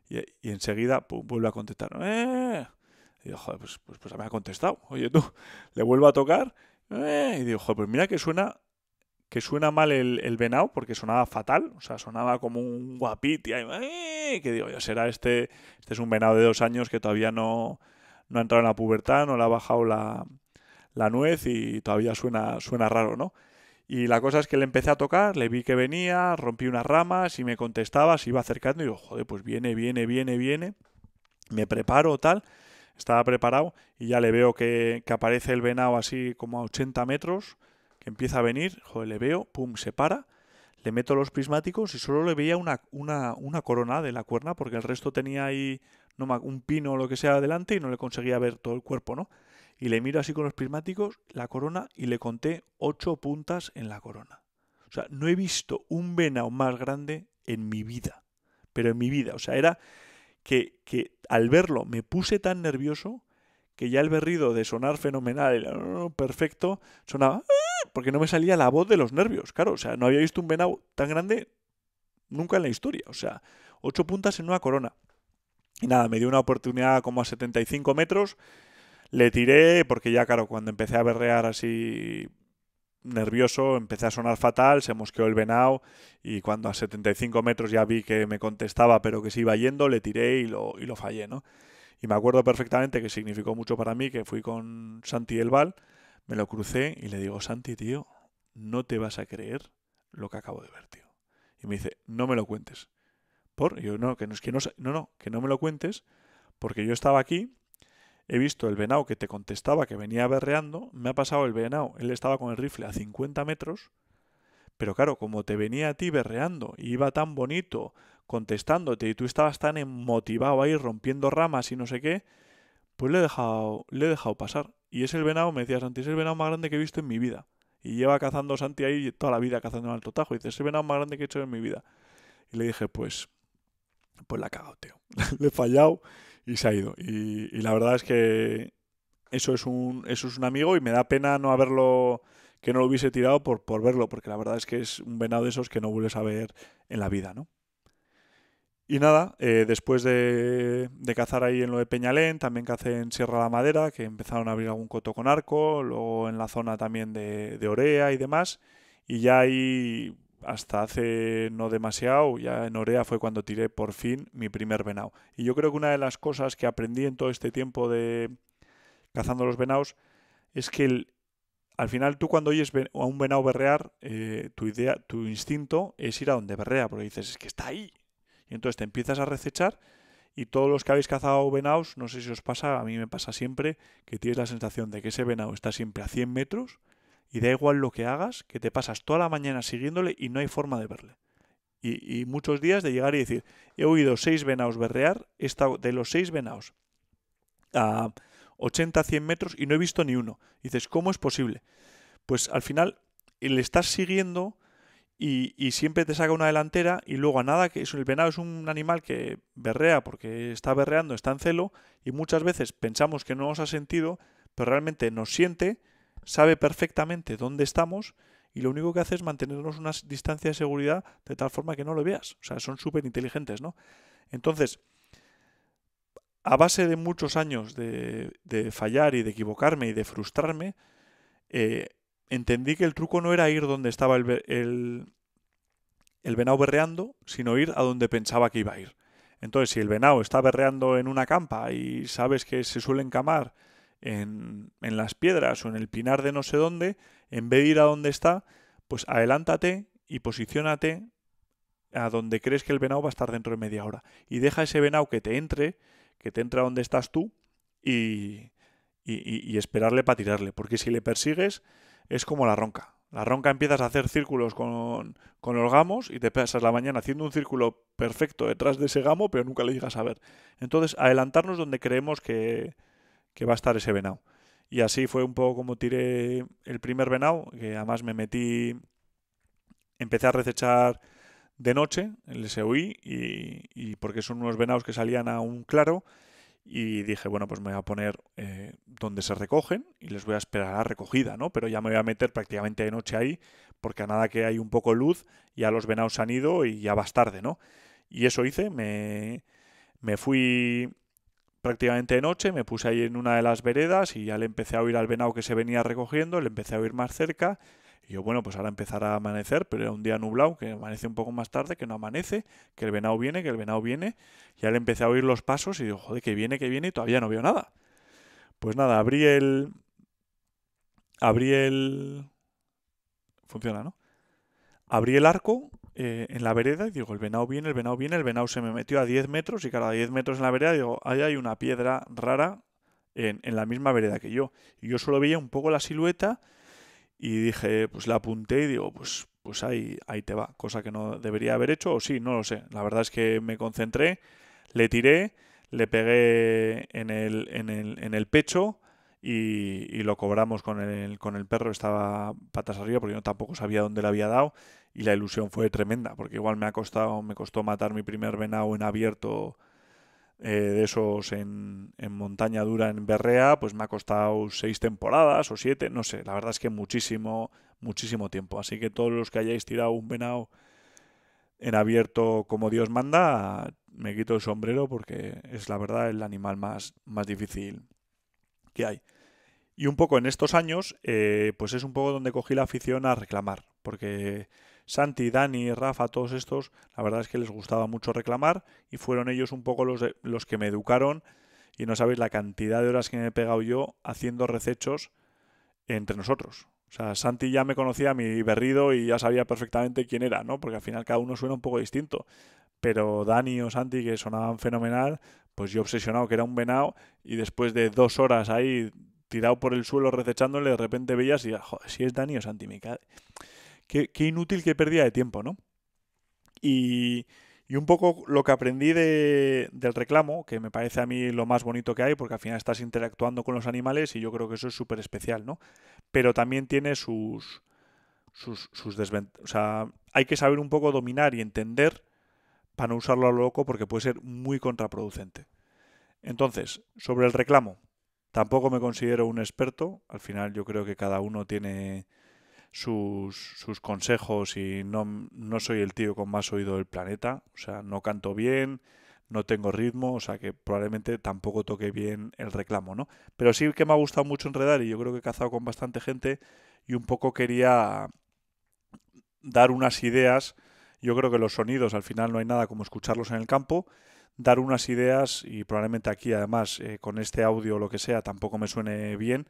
y, enseguida vuelve a contestar. ¡Eh! Y digo, joder, pues, pues, pues, me ha contestado. Oye, tú, le vuelvo a tocar. ¡Eh! Y digo, joder, pues mira que suena que suena mal el, venado porque sonaba fatal, o sea, sonaba como un guapiti, ahí, eh". que digo, ya será este, este es un venado de dos años que todavía no, no ha entrado en la pubertad, no le ha bajado la, la nuez y todavía suena, suena raro, ¿no? Y la cosa es que le empecé a tocar, le vi que venía, rompí unas ramas y me contestaba, se iba acercando y digo, joder, pues viene, viene, viene, viene. Me preparo tal, estaba preparado y ya le veo que, aparece el venado así como a 80 metros, que empieza a venir, joder, le veo, pum, se para, le meto los prismáticos y solo le veía una, una, corona de la cuerna porque el resto tenía ahí no, un pino o lo que sea adelante y no le conseguía ver todo el cuerpo, ¿no? y le miro así con los prismáticos la corona y le conté ocho puntas en la corona. O sea, no he visto un venado más grande en mi vida, pero en mi vida. O sea, era que, que al verlo me puse tan nervioso que ya el berrido de sonar fenomenal, ah, perfecto, sonaba ah", porque no me salía la voz de los nervios. Claro, o sea, no había visto un venado tan grande nunca en la historia. O sea, ocho puntas en una corona. Y nada, me dio una oportunidad como a 75 metros le tiré porque ya, claro, cuando empecé a berrear así nervioso, empecé a sonar fatal, se mosqueó el venado y cuando a 75 metros ya vi que me contestaba pero que se iba yendo, le tiré y lo, fallé, ¿no? Y me acuerdo perfectamente que significó mucho para mí que fui con Santi Val, me lo crucé y le digo, Santi, tío, no te vas a creer lo que acabo de ver, tío. Y me dice, no me lo cuentes. ¿Por? yo, no, que no, es que no, no, no, que no me lo cuentes porque yo estaba aquí He visto el venado que te contestaba que venía berreando, me ha pasado el venado, él estaba con el rifle a 50 metros, pero claro, como te venía a ti berreando y iba tan bonito contestándote y tú estabas tan motivado ahí rompiendo ramas y no sé qué, pues le he dejado, le he dejado pasar. Y es el venado, me decía Santi, es el venado más grande que he visto en mi vida. Y lleva cazando Santi ahí toda la vida cazando en alto tajo. Y dice, es el venado más grande que he hecho en mi vida. Y le dije, pues, pues la he cagado, tío. *laughs* le he fallado y se ha ido. Y, la verdad es que eso es, un, eso es un amigo y me da pena no haberlo, que no lo hubiese tirado por, por verlo, porque la verdad es que es un venado de esos que no vuelves a ver en la vida, ¿no? Y nada, eh, después de, cazar ahí en lo de Peñalén, también cacé en Sierra la Madera, que empezaron a abrir algún coto con arco, luego en la zona también de, de Orea y demás, y ya ahí hasta hace no demasiado, ya en Orea fue cuando tiré por fin mi primer venado. Y yo creo que una de las cosas que aprendí en todo este tiempo de cazando los venados es que al final tú cuando oyes a un venado berrear, eh, tu, idea, tu instinto es ir a donde berrea, porque dices, es que está ahí. Y entonces te empiezas a recechar y todos los que habéis cazado venados, no sé si os pasa, a mí me pasa siempre, que tienes la sensación de que ese venado está siempre a 100 metros y da igual lo que hagas, que te pasas toda la mañana siguiéndole y no hay forma de verle. Y, muchos días de llegar y decir, he oído seis venados berrear, de los seis venados a 80, 100 metros y no he visto ni uno. dices, ¿cómo es posible? Pues al final le estás siguiendo y, y, siempre te saca una delantera y luego a nada, que el venado es un animal que berrea porque está berreando, está en celo y muchas veces pensamos que no nos ha sentido, pero realmente nos siente sabe perfectamente dónde estamos y lo único que hace es mantenernos una distancia de seguridad de tal forma que no lo veas. O sea, son súper inteligentes, ¿no? Entonces, a base de muchos años de, de fallar y de equivocarme y de frustrarme, eh, entendí que el truco no era ir donde estaba el, el, el, venado berreando, sino ir a donde pensaba que iba a ir. Entonces, si el venado está berreando en una campa y sabes que se suelen camar en, las piedras o en el pinar de no sé dónde, en vez de ir a donde está, pues adelántate y posiciónate a donde crees que el venado va a estar dentro de media hora. Y deja ese venado que te entre, que te entre a donde estás tú y, y, esperarle para tirarle. Porque si le persigues, es como la ronca. La ronca empiezas a hacer círculos con, con los gamos y te pasas la mañana haciendo un círculo perfecto detrás de ese gamo, pero nunca le llegas a ver. Entonces, adelantarnos donde creemos que, que va a estar ese venado. Y así fue un poco como tiré el primer venado, que además me metí, empecé a recechar de noche el SOI, y, y porque son unos venados que salían a un claro, y dije, bueno, pues me voy a poner eh, donde se recogen y les voy a esperar a recogida, ¿no? Pero ya me voy a meter prácticamente de noche ahí, porque a nada que hay un poco luz, ya los venados han ido y ya va tarde, ¿no? Y eso hice, me, me fui prácticamente de noche, me puse ahí en una de las veredas y ya le empecé a oír al venado que se venía recogiendo, le empecé a oír más cerca. Y yo, bueno, pues ahora empezará a amanecer, pero era un día nublado, que amanece un poco más tarde, que no amanece, que el venado viene, que el venado viene. Ya le empecé a oír los pasos y digo, joder, que viene, que viene, y todavía no veo nada. Pues nada, abrí el. Abrí el. Funciona, ¿no? Abrí el arco eh, en la vereda y digo, el venado viene, el venado viene, el venado se me metió a 10 metros y cada 10 metros en la vereda digo, ahí hay una piedra rara en, en, la misma vereda que yo. Y yo solo veía un poco la silueta y dije, pues la apunté y digo, pues, pues ahí, ahí te va, cosa que no debería haber hecho o sí, no lo sé. La verdad es que me concentré, le tiré, le pegué en el, pecho. Y, y, lo cobramos con el, con el perro, estaba patas arriba porque yo tampoco sabía dónde le había dado y la ilusión fue tremenda, porque igual me ha costado, me costó matar mi primer venado en abierto eh, de esos en, montaña dura en Berrea, pues me ha costado seis temporadas o siete, no sé, la verdad es que muchísimo, muchísimo tiempo. Así que todos los que hayáis tirado un venado en abierto como Dios manda, me quito el sombrero porque es la verdad el animal más, más difícil que hay. Y un poco en estos años, eh, pues es un poco donde cogí la afición a reclamar, porque Santi, Dani, Rafa, todos estos, la verdad es que les gustaba mucho reclamar y fueron ellos un poco los, de, los que me educaron y no sabéis la cantidad de horas que me he pegado yo haciendo recechos entre nosotros. O sea, Santi ya me conocía mi berrido y ya sabía perfectamente quién era, ¿no? Porque al final cada uno suena un poco distinto. Pero Dani o Santi, que sonaban fenomenal, pues yo obsesionado que era un venado y después de dos horas ahí tirado por el suelo recechándole, de repente veías y, joder, si es Dani o Santi, me cae qué, inútil, que pérdida de tiempo, ¿no? Y, un poco lo que aprendí de, del reclamo, que me parece a mí lo más bonito que hay, porque al final estás interactuando con los animales y yo creo que eso es súper especial, ¿no? Pero también tiene sus, sus, desventajas. O sea, hay que saber un poco dominar y entender para no usarlo a lo loco porque puede ser muy contraproducente. Entonces, sobre el reclamo, tampoco me considero un experto. Al final yo creo que cada uno tiene sus, sus consejos y no, no soy el tío con más oído del planeta, o sea, no canto bien, no tengo ritmo, o sea que probablemente tampoco toque bien el reclamo, ¿no? Pero sí que me ha gustado mucho enredar y yo creo que he cazado con bastante gente y un poco quería dar unas ideas, yo creo que los sonidos al final no hay nada como escucharlos en el campo, dar unas ideas y probablemente aquí además eh, con este audio o lo que sea tampoco me suene bien,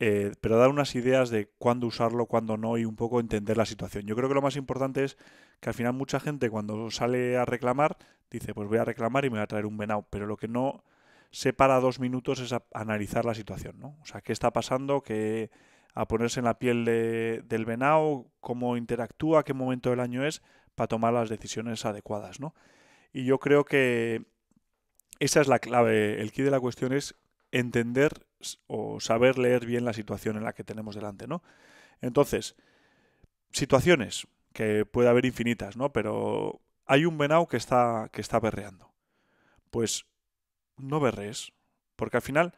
eh, pero dar unas ideas de cuándo usarlo, cuándo no y un poco entender la situación. Yo creo que lo más importante es que al final mucha gente cuando sale a reclamar dice, pues voy a reclamar y me voy a traer un venado, pero lo que no se para dos minutos es analizar la situación, ¿no? O sea, qué está pasando, que a ponerse en la piel del venado, cómo interactúa, qué momento del año es, para tomar las decisiones adecuadas, ¿no? Y yo creo que esa es la clave. El key de la cuestión es entender o saber leer bien la situación en la que tenemos delante, ¿no? Entonces, situaciones que puede haber infinitas, ¿no? Pero hay un venado que está, que está berreando. Pues no berrees, porque al final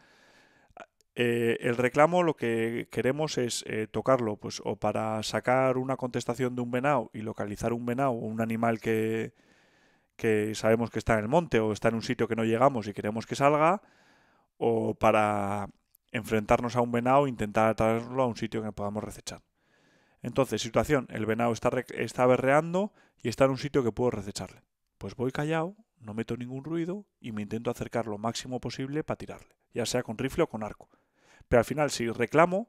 eh, el reclamo lo que queremos es eh, tocarlo, pues o para sacar una contestación de un venado y localizar un venado o un animal que, que sabemos que está en el monte o está en un sitio que no llegamos y queremos que salga, o para enfrentarnos a un venado e intentar atraerlo a un sitio que podamos recechar. Entonces, situación, el venado está, está berreando y está en un sitio que puedo rececharle. Pues voy callado, no meto ningún ruido y me intento acercar lo máximo posible para tirarle, ya sea con rifle o con arco. Pero al final, si reclamo,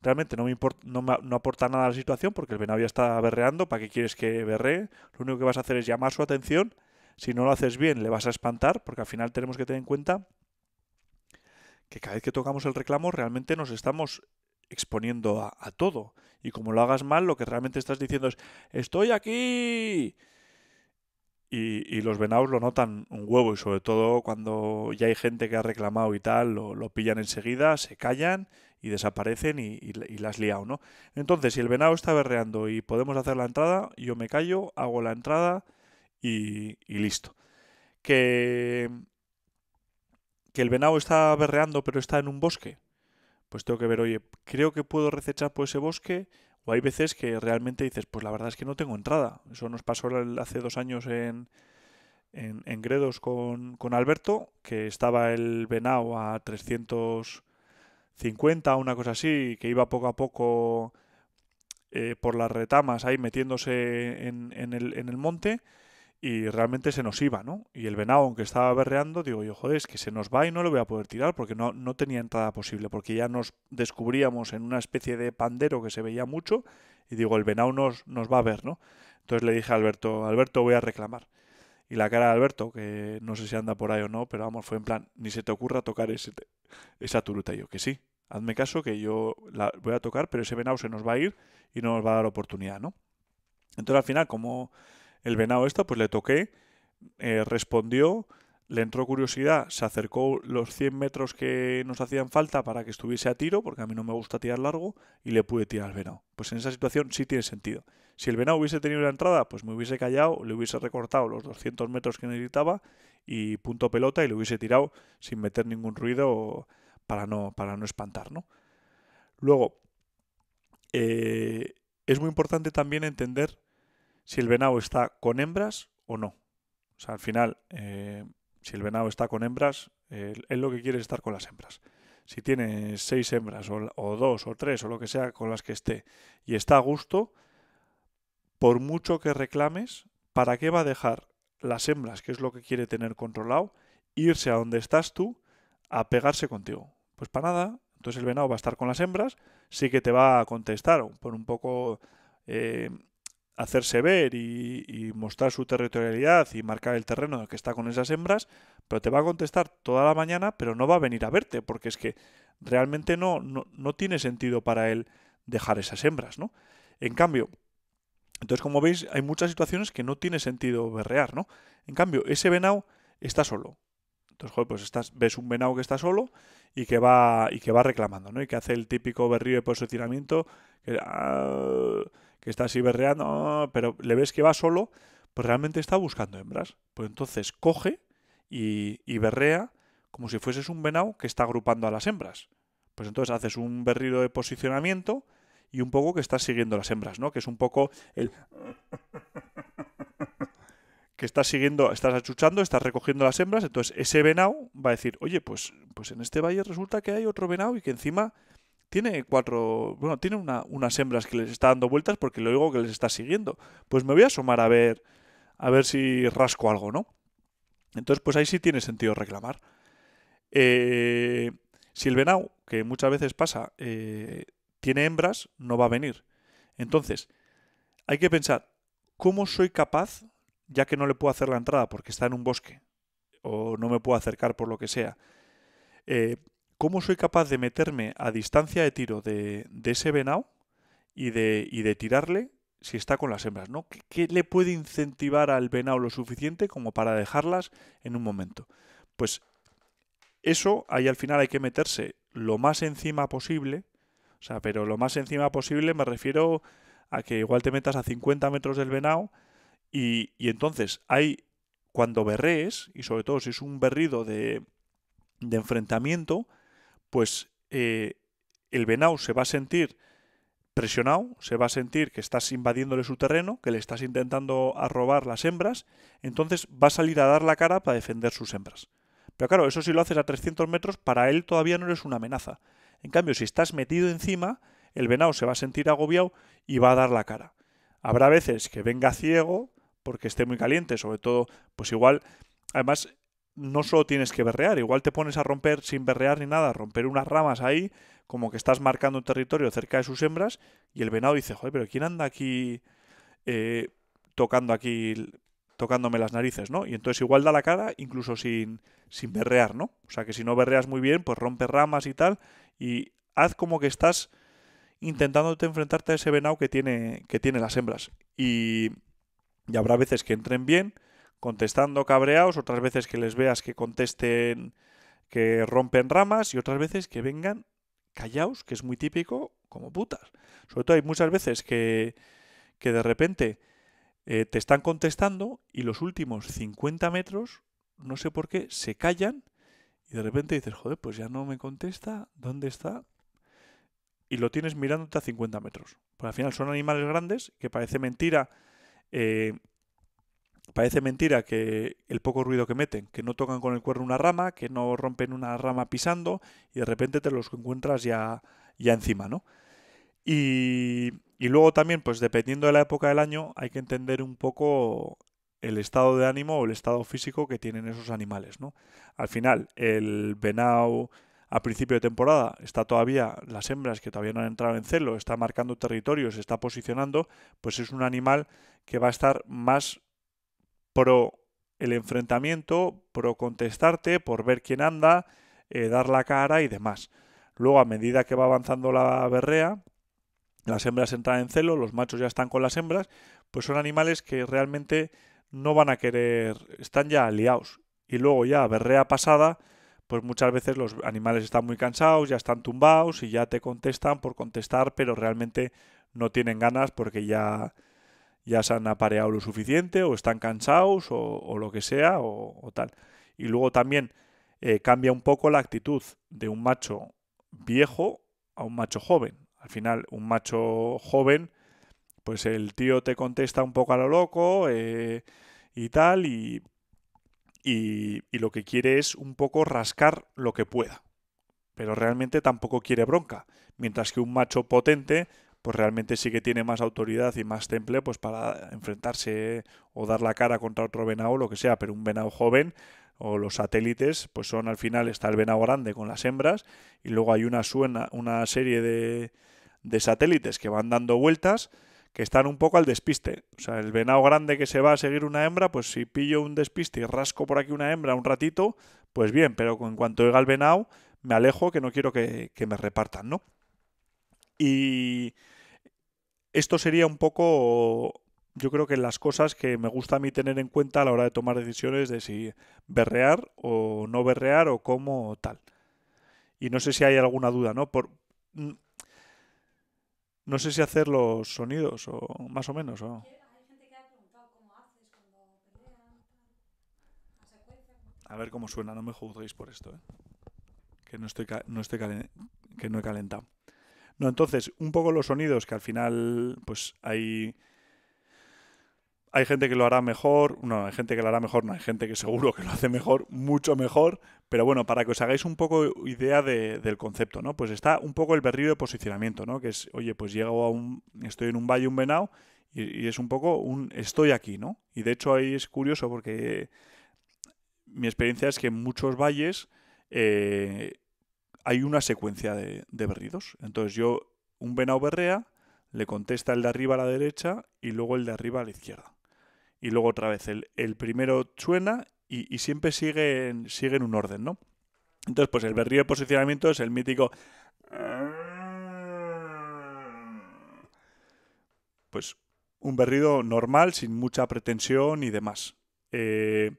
realmente no me, no aporta nada a la situación porque el venado ya está berreando, ¿para qué quieres que berree? Lo único que vas a hacer es llamar su atención. Si no lo haces bien, le vas a espantar, porque al final tenemos que tener en cuenta que cada vez que tocamos el reclamo realmente nos estamos exponiendo a, todo. Y como lo hagas mal, lo que realmente estás diciendo es, estoy aquí. Y, los venados lo notan un huevo y sobre todo cuando ya hay gente que ha reclamado y tal, lo, pillan enseguida, se callan y desaparecen y, las liado, ¿no? Entonces, si el venado está berreando y podemos hacer la entrada, yo me callo, hago la entrada y listo. Que que el venado está berreando pero está en un bosque, pues tengo que ver, oye, creo que puedo recechar por ese bosque, o hay veces que realmente dices, pues la verdad es que no tengo entrada. Eso nos pasó hace dos años en, en, en Gredos con, con, Alberto, que estaba el venado a 350, una cosa así, que iba poco a poco eh, por las retamas ahí metiéndose en, en el, el monte y realmente se nos iba, ¿no? Y el venado, aunque estaba berreando, digo yo, joder, es que se nos va y no lo voy a poder tirar porque no, no tenía entrada posible, porque ya nos descubríamos en una especie de pandero que se veía mucho y digo, el venado nos, nos va a ver, ¿no? Entonces le dije a Alberto, Alberto, voy a reclamar. Y la cara de Alberto, que no sé si anda por ahí o no, pero vamos, fue en plan, ni se te ocurra tocar ese, esa turuta. Y yo, que sí, hazme caso que yo la voy a tocar, pero ese venado se nos va a ir y no nos va a dar oportunidad, ¿no? Entonces al final, como el venado esta, pues le toqué, eh, respondió, le entró curiosidad, se acercó los 100 metros que nos hacían falta para que estuviese a tiro, porque a mí no me gusta tirar largo, y le pude tirar al venado. Pues en esa situación sí tiene sentido. Si el venado hubiese tenido la entrada, pues me hubiese callado, le hubiese recortado los 200 metros que necesitaba y punto pelota y le hubiese tirado sin meter ningún ruido para no, para no espantar, ¿no? Luego, eh, es muy importante también entender si el venado está con hembras o no. O sea, al final, eh, si el venado está con hembras, es él lo que quiere es estar con las hembras. Si tiene seis hembras o, dos o tres o lo que sea con las que esté y está a gusto, por mucho que reclames, ¿para qué va a dejar las hembras, que es lo que quiere tener controlado, irse a donde estás tú a pegarse contigo? Pues para nada, entonces el venado va a estar con las hembras, sí que te va a contestar por un poco eh, hacerse ver y, mostrar su territorialidad y marcar el terreno que está con esas hembras, pero te va a contestar toda la mañana, pero no va a venir a verte, porque es que realmente no, no, no tiene sentido para él dejar esas hembras, ¿no? En cambio, entonces como veis, hay muchas situaciones que no tiene sentido berrear, ¿no? En cambio, ese venado está solo. Entonces, joder, pues estás, ves un venado que está solo y que va, y que va reclamando, ¿no? Y que hace el típico berrío de posicionamiento que... Ah", que está así berreando, pero le ves que va solo, pues realmente está buscando hembras. Pues entonces coge y, berrea como si fueses un venado que está agrupando a las hembras. Pues entonces haces un berrido de posicionamiento y un poco que estás siguiendo las hembras, ¿no? Que es un poco el... *laughs* que estás siguiendo, estás achuchando, estás recogiendo las hembras, entonces ese venado va a decir, oye, pues, pues en este valle resulta que hay otro venado y que encima tiene cuatro, bueno, tiene unas hembras que les está dando vueltas porque lo digo que les está siguiendo. Pues me voy a asomar a ver, a ver si rasco algo, ¿no? Entonces, pues ahí sí tiene sentido reclamar. Eh, si el venado, que muchas veces pasa, eh, tiene hembras, no va a venir. Entonces, hay que pensar, ¿cómo soy capaz, ya que no le puedo hacer la entrada porque está en un bosque o no me puedo acercar por lo que sea? Eh, cómo soy capaz de meterme a distancia de tiro de, ese venado y de, y de tirarle si está con las hembras, ¿no? ¿Qué, le puede incentivar al venado lo suficiente como para dejarlas en un momento? Pues eso, ahí al final hay que meterse lo más encima posible, o sea, pero lo más encima posible me refiero a que igual te metas a 50 metros del venado y, entonces hay, cuando berrees, y sobre todo si es un berrido de, de enfrentamiento, pues eh, el venado se va a sentir presionado, se va a sentir que estás invadiéndole su terreno, que le estás intentando arrobar las hembras, entonces va a salir a dar la cara para defender sus hembras. Pero claro, eso si lo haces a 300 metros, para él todavía no eres una amenaza. En cambio, si estás metido encima, el venado se va a sentir agobiado y va a dar la cara. Habrá veces que venga ciego porque esté muy caliente, sobre todo, pues igual, además no solo tienes que berrear, igual te pones a romper sin berrear ni nada, romper unas ramas ahí, como que estás marcando un territorio cerca de sus hembras, y el venado dice, joder, pero ¿quién anda aquí eh, tocando aquí, tocándome las narices, ¿no? Y entonces igual da la cara, incluso sin, sin berrear, ¿no? O sea que si no berreas muy bien, pues rompe ramas y tal, y haz como que estás intentándote enfrentarte a ese venado que tiene, que tiene las hembras. Y, y habrá veces que entren bien, contestando cabreados, otras veces que les veas que contesten, que rompen ramas y otras veces que vengan callaos, que es muy típico, como putas. Sobre todo hay muchas veces que, de repente eh, te están contestando y los últimos 50 metros, no sé por qué, se callan y de repente dices, joder, pues ya no me contesta, ¿dónde está? Y lo tienes mirándote a 50 metros. Pues al final son animales grandes que parece mentira. Eh, Parece mentira que el poco ruido que meten, que no tocan con el cuerno una rama, que no rompen una rama pisando y de repente te los encuentras ya, ya encima, ¿no? Y, luego también, pues dependiendo de la época del año, hay que entender un poco el estado de ánimo o el estado físico que tienen esos animales, ¿no? Al final, el venado a principio de temporada está todavía, las hembras que todavía no han entrado en celo, está marcando territorio, se está posicionando, pues es un animal que va a estar más pro el enfrentamiento, pro contestarte, por ver quién anda, eh, dar la cara y demás. Luego, a medida que va avanzando la berrea, las hembras entran en celo, los machos ya están con las hembras, pues son animales que realmente no van a querer, están ya aliados. Y luego ya berrea pasada, pues muchas veces los animales están muy cansados, ya están tumbados y ya te contestan por contestar, pero realmente no tienen ganas porque ya ya se han apareado lo suficiente o están cansados o, lo que sea o, tal. Y luego también eh, cambia un poco la actitud de un macho viejo a un macho joven. Al final, un macho joven, pues el tío te contesta un poco a lo loco eh, y tal, y lo que quiere es un poco rascar lo que pueda. Pero realmente tampoco quiere bronca. Mientras que un macho potente pues realmente sí que tiene más autoridad y más temple pues para enfrentarse o dar la cara contra otro venado, lo que sea, pero un venado joven o los satélites, pues son al final está el venado grande con las hembras y luego hay una, suena, una serie de, satélites que van dando vueltas que están un poco al despiste. O sea, el venado grande que se va a seguir una hembra, pues si pillo un despiste y rasco por aquí una hembra un ratito, pues bien, pero en cuanto llega el venado, me alejo que no quiero que, que me repartan, ¿no? Y, esto sería un poco, yo creo que las cosas que me gusta a mí tener en cuenta a la hora de tomar decisiones de si berrear o no berrear o cómo tal. Y no sé si hay alguna duda, ¿no? Por, mm, no sé si hacer los sonidos o más o menos. O... A ver cómo suena, no me juzguéis por esto, ¿eh? que no estoy, no estoy que no he calentado. No, entonces, un poco los sonidos que al final, pues hay. Hay gente que lo hará mejor, no, hay gente que lo hará mejor, no, hay gente que seguro que lo hace mejor, mucho mejor, pero bueno, para que os hagáis un poco idea del concepto, ¿no? Pues está un poco el berrido de posicionamiento, ¿no? Que es, oye, pues llego a un, estoy en un valle, un venado, y, es un poco un estoy aquí, ¿no? Y de hecho ahí es curioso porque mi experiencia es que en muchos valles eh, hay una secuencia de, berridos. Entonces yo, un venado berrea, le contesta el de arriba a la derecha y luego el de arriba a la izquierda. Y luego otra vez, el, primero suena y, siempre siguen, en un orden, ¿no? Entonces, pues el berrido de posicionamiento es el mítico... Pues un berrido normal, sin mucha pretensión y demás. Eh,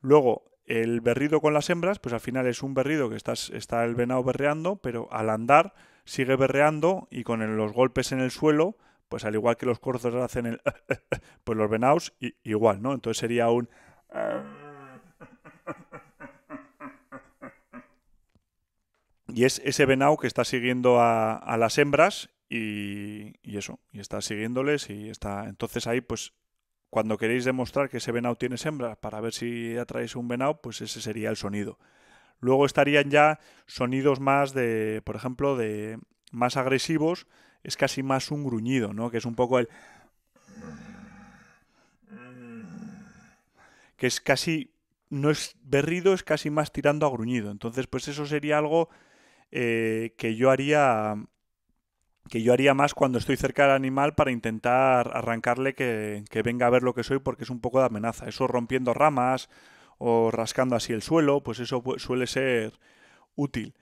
luego, el berrido con las hembras, pues al final es un berrido que está el venado berreando, pero al andar sigue berreando y con los golpes en el suelo, pues al igual que los corzos hacen el... *laughs* pues los venados igual, ¿no? Entonces sería un... *laughs* Y es ese venado que está siguiendo a, las hembras y, y, eso, y está siguiéndoles y está... Entonces ahí pues cuando queréis demostrar que ese venado tiene hembra para ver si atraéis un venado, pues ese sería el sonido. Luego estarían ya sonidos más de, por ejemplo, de más agresivos, es casi más un gruñido, ¿no? Que es un poco el que es casi no es berrido, es casi más tirando a gruñido. Entonces, pues eso sería algo eh, que yo haría que yo haría más cuando estoy cerca del animal para intentar arrancarle que, que, venga a ver lo que soy porque es un poco de amenaza. Eso rompiendo ramas o rascando así el suelo, pues eso suele ser útil.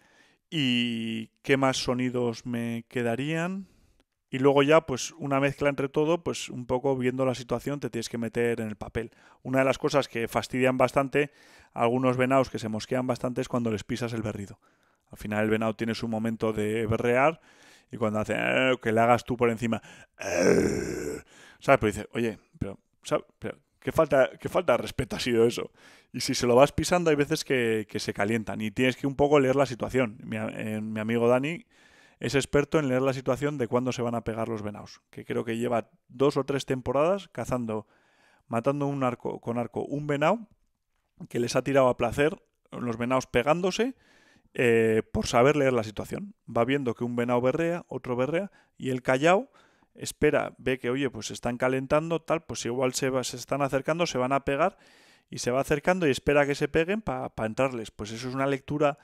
¿Y qué más sonidos me quedarían? Y luego ya, pues una mezcla entre todo, pues un poco viendo la situación te tienes que meter en el papel. Una de las cosas que fastidian bastante a algunos venados que se mosquean bastante es cuando les pisas el berrido. Al final el venado tiene su momento de berrear y cuando hace eh", que le hagas tú por encima. Eh", ¿Sabes? Pero dice, oye, pero, ¿qué, falta, ¿qué falta de respeto ha sido eso? Y si se lo vas pisando, hay veces que, se calientan y tienes que un poco leer la situación. Eh, mi, amigo Dani es experto en leer la situación de cuándo se van a pegar los venados, que creo que lleva dos o tres temporadas cazando, matando un arco con arco un venao que les ha tirado a placer los venados pegándose eh, por saber leer la situación. Va viendo que un venado berrea, otro berrea, y el callao espera, ve que, oye, pues se están calentando, tal, pues igual se, va, se están acercando, se van a pegar, y se va acercando y espera que se peguen para entrarles. Pues eso es una lectura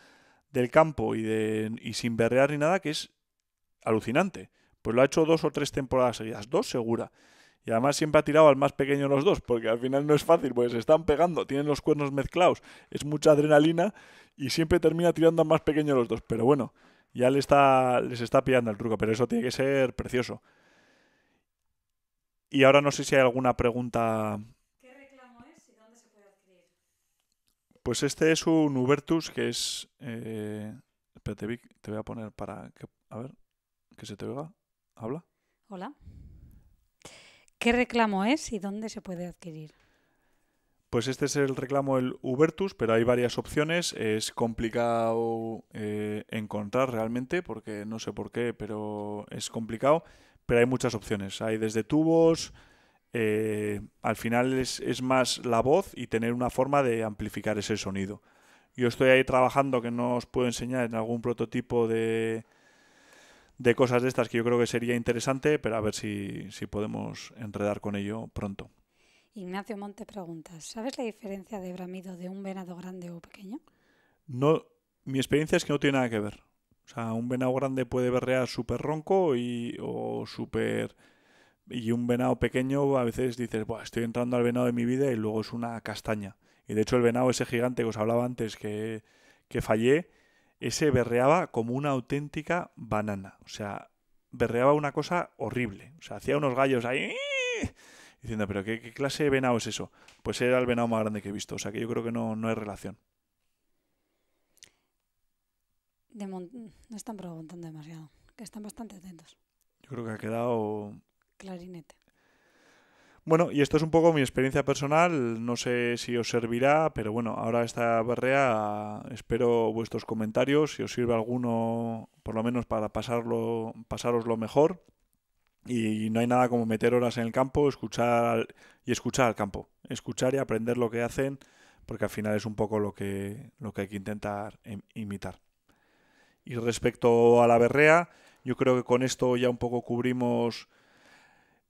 del campo y, de, y sin berrear ni nada que es alucinante. Pues lo ha hecho dos o tres temporadas seguidas, dos segura. Y además siempre ha tirado al más pequeño los dos, porque al final no es fácil, porque se están pegando, tienen los cuernos mezclados, es mucha adrenalina y siempre termina tirando al más pequeño los dos. Pero bueno, ya le está, les está pillando el truco, pero eso tiene que ser precioso. Y ahora no sé si hay alguna pregunta. ¿Qué reclamo es y dónde se puede adquirir? Pues este es un Ubertus que es. Eh, espérate, te voy a poner para A ver, que se te oiga. Habla. Hola. ¿Qué reclamo es y dónde se puede adquirir? Pues este es el reclamo el Ubertus, pero hay varias opciones. Es complicado eh, encontrar realmente, porque no sé por qué, pero es complicado. Pero hay muchas opciones. Hay desde tubos. Eh, al final es, más la voz y tener una forma de amplificar ese sonido. Yo estoy ahí trabajando, que no os puedo enseñar en algún prototipo de, de cosas de estas que yo creo que sería interesante, pero a ver si, si podemos enredar con ello pronto. Ignacio Monte pregunta, ¿sabes la diferencia de bramido de un venado grande o pequeño? No, mi experiencia es que no tiene nada que ver. O sea, un venado grande puede berrear súper ronco y, o súper... Y un venado pequeño a veces dices, estoy entrando al venado de mi vida y luego es una castaña. Y de hecho el venado ese gigante que os hablaba antes que, que fallé, ese berreaba como una auténtica banana. O sea, berreaba una cosa horrible. O sea, hacía unos gallos ahí diciendo, pero qué, clase de venado es eso? Pues era el venado más grande que he visto, o sea que yo creo que no, no hay relación. no están preguntando demasiado, que están bastante atentos. Yo creo que ha quedado... Clarinete. Bueno, y esto es un poco mi experiencia personal, no sé si os servirá, pero bueno, ahora esta berrea espero vuestros comentarios, si os sirve alguno, por lo menos para pasarlo, lo mejor. Y no hay nada como meter horas en el campo, escuchar y escuchar al campo, escuchar y aprender lo que hacen, porque al final es un poco lo que, lo que hay que intentar imitar. Y respecto a la berrea, yo creo que con esto ya un poco cubrimos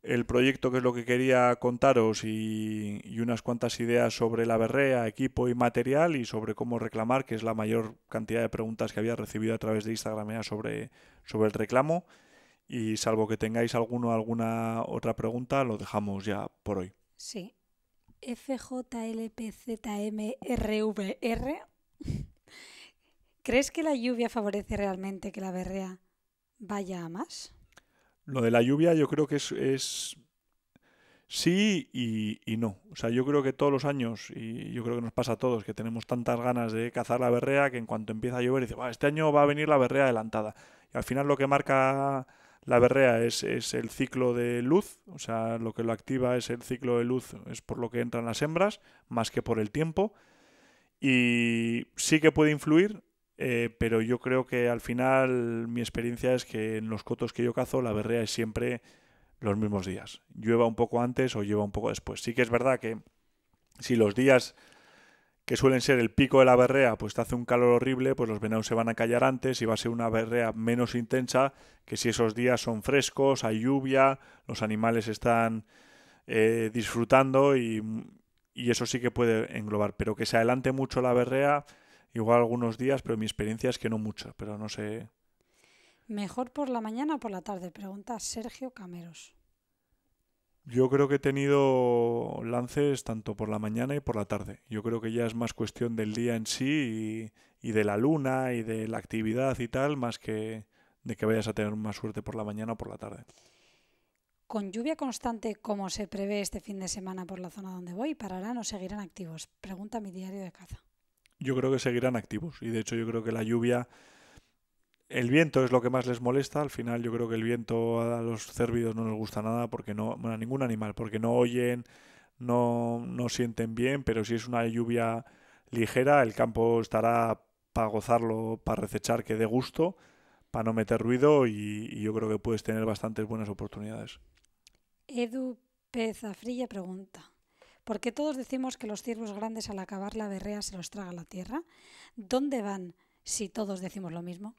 el proyecto, que es lo que quería contaros, y, unas cuantas ideas sobre la berrea, equipo y material, y sobre cómo reclamar, que es la mayor cantidad de preguntas que había recibido a través de Instagram sobre, sobre el reclamo. Y salvo que tengáis alguno, alguna otra pregunta, lo dejamos ya por hoy. Sí. FJLPZMRVR. *laughs* ¿Crees que la lluvia favorece realmente que la berrea vaya a más? Lo de la lluvia yo creo que es, sí y, no. O sea, yo creo que todos los años, y yo creo que nos pasa a todos, que tenemos tantas ganas de cazar la berrea que en cuanto empieza a llover, dice, este año va a venir la berrea adelantada. Y al final lo que marca la berrea es, es, el ciclo de luz, o sea, lo que lo activa es el ciclo de luz, es por lo que entran las hembras, más que por el tiempo. Y sí que puede influir, eh, pero yo creo que al final mi experiencia es que en los cotos que yo cazo la berrea es siempre los mismos días. Llueva un poco antes o lleva un poco después. Sí que es verdad que si los días que suelen ser el pico de la berrea, pues te hace un calor horrible, pues los venados se van a callar antes y va a ser una berrea menos intensa que si esos días son frescos, hay lluvia, los animales están eh, disfrutando y, y, eso sí que puede englobar. Pero que se adelante mucho la berrea, igual algunos días, pero mi experiencia es que no mucho, pero no sé. ¿Mejor por la mañana o por la tarde? Pregunta Sergio Cameros. Yo creo que he tenido lances tanto por la mañana y por la tarde. Yo creo que ya es más cuestión del día en sí y, de la luna y de la actividad y tal, más que de que vayas a tener más suerte por la mañana o por la tarde. Con lluvia constante, como se prevé este fin de semana por la zona donde voy, pararán o seguirán activos. Pregunta mi diario de caza yo creo que seguirán activos. Y de hecho yo creo que la lluvia, el viento es lo que más les molesta. Al final yo creo que el viento a los cérvidos no les gusta nada, porque no, a ningún animal, porque no oyen, no, no sienten bien, pero si es una lluvia ligera, el campo estará para gozarlo, para recechar que dé gusto, para no meter ruido y, yo creo que puedes tener bastantes buenas oportunidades. Edu Pezafrilla pregunta. ¿Por qué todos decimos que los ciervos grandes al acabar la berrea se los traga la tierra? ¿Dónde van si todos decimos lo mismo?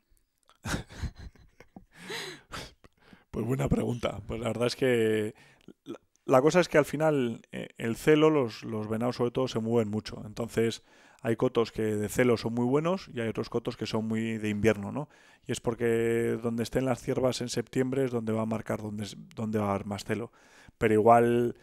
pues buena pregunta. Pues la verdad es que la, cosa es que al final eh, el celo, los, venados sobre todo, se mueven mucho. Entonces hay cotos que de celo son muy buenos y hay otros cotos que son muy de invierno, ¿no? Y es porque donde estén las ciervas en septiembre es donde va a marcar, donde, donde va a haber más celo. Pero igual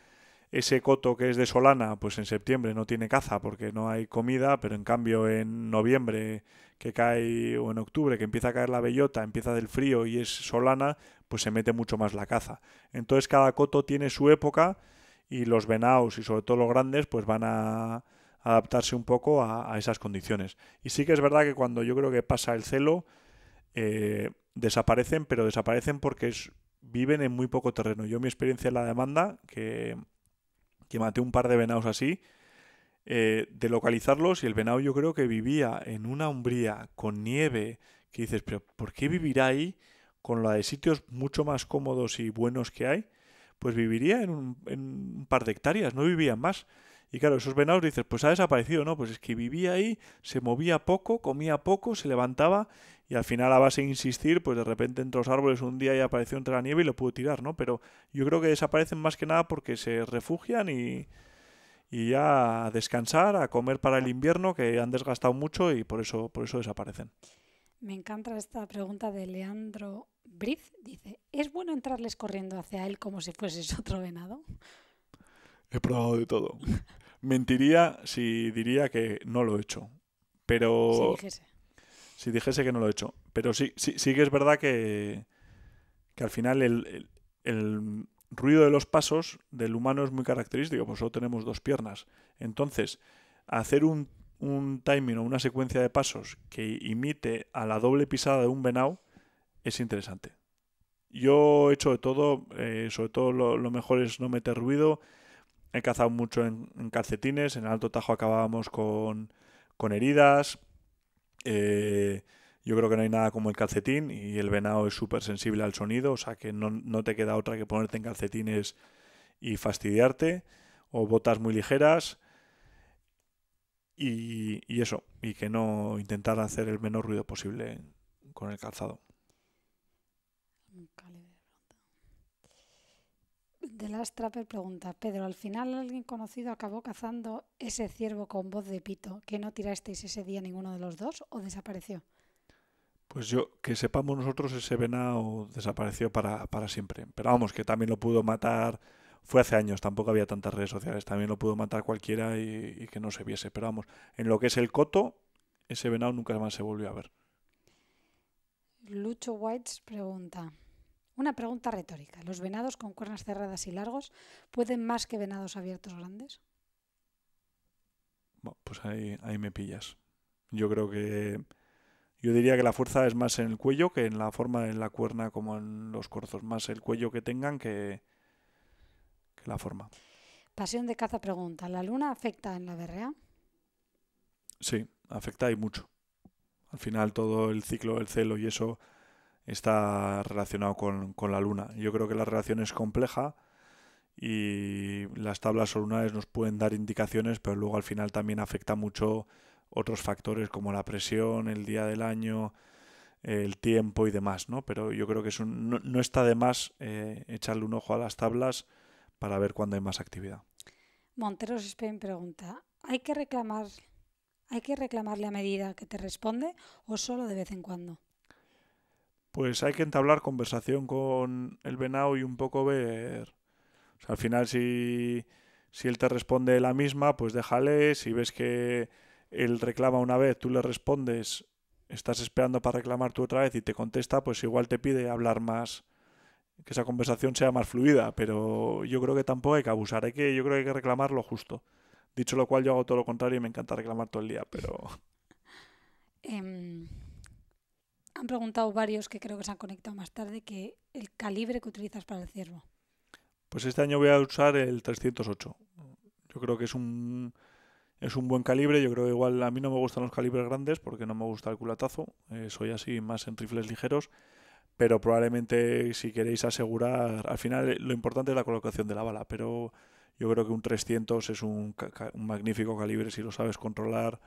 ese coto que es de Solana, pues en septiembre no tiene caza porque no hay comida, pero en cambio en noviembre que cae o en octubre que empieza a caer la bellota, empieza del frío y es Solana, pues se mete mucho más la caza. Entonces cada coto tiene su época y los venados y sobre todo los grandes pues van a adaptarse un poco a, esas condiciones. Y sí que es verdad que cuando yo creo que pasa el celo, eh, desaparecen, pero desaparecen porque viven en muy poco terreno. Yo mi experiencia en la demanda, que que maté un par de venados así, eh, de localizarlos y el venado yo creo que vivía en una umbría con nieve, que dices, pero ¿por qué vivirá ahí con la de sitios mucho más cómodos y buenos que hay? Pues viviría en un, par de hectáreas, no vivía más. Y claro, esos venados dices, pues ha desaparecido, ¿no? Pues es que vivía ahí, se movía poco, comía poco, se levantaba y al final a base de insistir, pues de repente entre los árboles un día y apareció entre la nieve y lo pudo tirar, ¿no? Pero yo creo que desaparecen más que nada porque se refugian y, y ya a descansar, a comer para el invierno, que han desgastado mucho y por eso, por eso desaparecen. Me encanta esta pregunta de Leandro Briz. Dice, ¿es bueno entrarles corriendo hacia él como si fueses otro venado? He probado de todo. *laughs* Mentiría si diría que no lo he hecho. Pero si dijese que no lo he hecho. Pero sí, sí, sí que es verdad que, al final el, ruido de los pasos del humano es muy característico, pues solo tenemos dos piernas. Entonces, hacer un, timing o una secuencia de pasos que imite a la doble pisada de un venado es interesante. Yo he hecho de todo, eh, sobre todo lo, mejor es no meter ruido. He cazado mucho en, calcetines, en el alto tajo acabábamos con, con heridas, eh, yo creo que no hay nada como el calcetín y el venado es súper sensible al sonido, o sea que no, no, te queda otra que ponerte en calcetines y fastidiarte, o botas muy ligeras y, eso, y que no intentar hacer el menor ruido posible con el calzado de las Trapper pregunta, Pedro, al final alguien conocido acabó cazando ese ciervo con voz de pito que no tirasteis ese día ninguno de los dos o desapareció. Pues yo, que sepamos nosotros, ese venado desapareció para, siempre. Pero vamos, que también lo pudo matar, fue hace años, tampoco había tantas redes sociales, también lo pudo matar cualquiera y, que no se viese. Pero vamos, en lo que es el coto, ese venado nunca más se volvió a ver. Lucho White pregunta, una pregunta retórica. ¿Los venados con cuernas cerradas y largos pueden más que venados abiertos grandes? pues ahí, me pillas. Yo creo que... Yo diría que la fuerza es más en el cuello que en la forma de la cuerna como en los corzos. Más el cuello que tengan que, que la forma. Pasión de caza pregunta. ¿La luna afecta en la berrea? Sí, afecta y mucho. Al final todo el ciclo del celo y eso está relacionado con, con la luna. Yo creo que la relación es compleja y las tablas lunares nos pueden dar indicaciones, pero luego al final también afecta mucho otros factores como la presión, el día del año, el tiempo y demás, ¿no? Pero yo creo que es un, no, está de más eh, echarle un ojo a las tablas para ver cuándo hay más actividad. Monteros Spain pregunta, ¿hay que reclamar, hay que reclamarle a medida que te responde o solo de vez en cuando? pues hay que entablar conversación con el venado y un poco ver... al final si, si él te responde la misma, pues déjale. Si ves que él reclama una vez, tú le respondes, estás esperando para reclamar tú otra vez y te contesta, pues igual te pide hablar más, que esa conversación sea más fluida, pero yo creo que tampoco hay que abusar, hay que, yo creo que hay que reclamar lo justo. Dicho lo cual, yo hago todo lo contrario y me encanta reclamar todo el día, pero... Em, han preguntado varios que creo que se han conectado más tarde que el calibre que utilizas para el ciervo. Pues este año voy a usar el 308. Yo creo que es un es un buen calibre. Yo creo que igual a mí no me gustan los calibres grandes porque no me gusta el culatazo. Eh, soy así más en rifles ligeros. Pero probablemente si queréis asegurar, al final eh, lo importante es la colocación de la bala. Pero yo creo que un 300 es un, un magnífico calibre si lo sabes controlar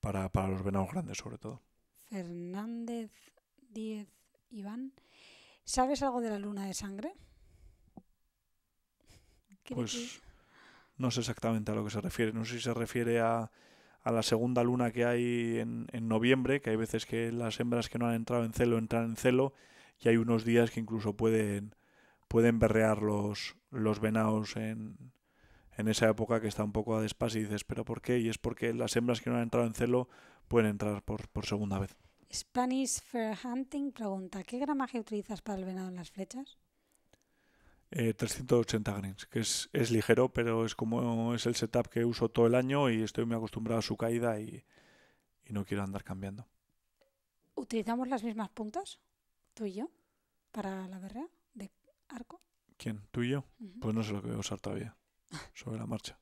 para los venados grandes sobre todo. Hernández 10 Iván. ¿Sabes algo de la luna de sangre? *laughs* Pues no sé exactamente a lo que se refiere. No sé si se refiere a, a la segunda luna que hay en, noviembre, que hay veces que las hembras que no han entrado en celo entran en celo y hay unos días que incluso pueden, pueden berrear los, los venados en, en esa época que está un poco a despacio y dices, ¿pero por qué? Y es porque las hembras que no han entrado en celo pueden entrar por, por segunda vez. Spanish Fair Hunting pregunta, ¿qué gramaje utilizas para el venado en las flechas? 380 eh, grains, que es, ligero, pero es como es el setup que uso todo el año y estoy muy acostumbrado a su caída y, no quiero andar cambiando. ¿Utilizamos las mismas puntas, tú y yo, para la berrea de arco? ¿Quién? ¿Tú y yo? Pues no sé lo que voy a usar todavía, sobre la marcha.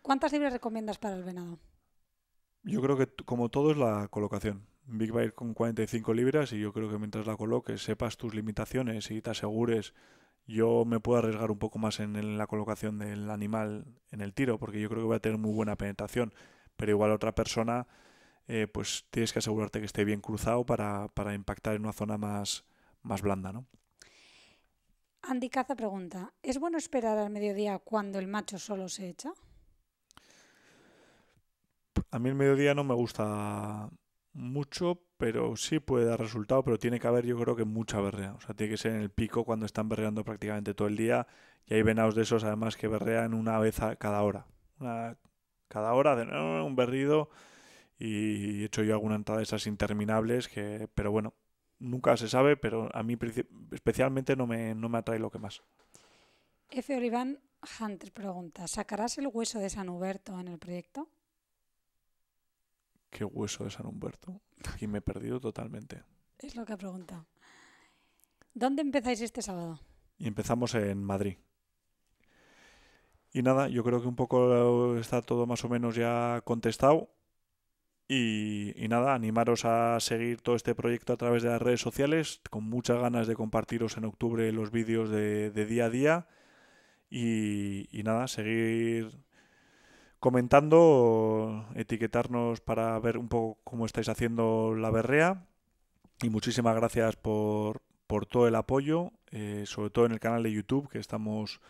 ¿Cuántas libras recomiendas para el venado? Yo creo que como todo es la colocación. Big va a ir con 45 libras y yo creo que mientras la coloques, sepas tus limitaciones y te asegures, yo me puedo arriesgar un poco más en, la colocación del animal en el tiro, porque yo creo que va a tener muy buena penetración, pero igual otra persona, eh, pues tienes que asegurarte que esté bien cruzado para, para impactar en una zona más, más blanda, ¿no? Andy Caza pregunta, ¿es bueno esperar al mediodía cuando el macho solo se echa? A mí el mediodía no me gusta mucho, pero sí puede dar resultado, pero tiene que haber yo creo que mucha berrea. O sea, tiene que ser en el pico cuando están berreando prácticamente todo el día y hay venados de esos además que berrean una vez a cada hora. Una, cada hora de un berrido y he hecho yo alguna entrada de esas interminables que, pero bueno, nunca se sabe, pero a mí especialmente no me, no me atrae lo que más. F. Oliván Hunter pregunta, ¿sacarás el hueso de San Huberto en el proyecto? qué hueso de San Humberto. Aquí me he perdido totalmente. Es lo que ha preguntado. ¿Dónde empezáis este sábado? Y empezamos en Madrid. Y nada, yo creo que un poco está todo más o menos ya contestado. Y, nada, animaros a seguir todo este proyecto a través de las redes sociales, con muchas ganas de compartiros en octubre los vídeos de, día a día. Y, y nada, seguir comentando, etiquetarnos para ver un poco cómo estáis haciendo la berrea. Y muchísimas gracias por, por todo el apoyo, eh, sobre todo en el canal de YouTube, que estamos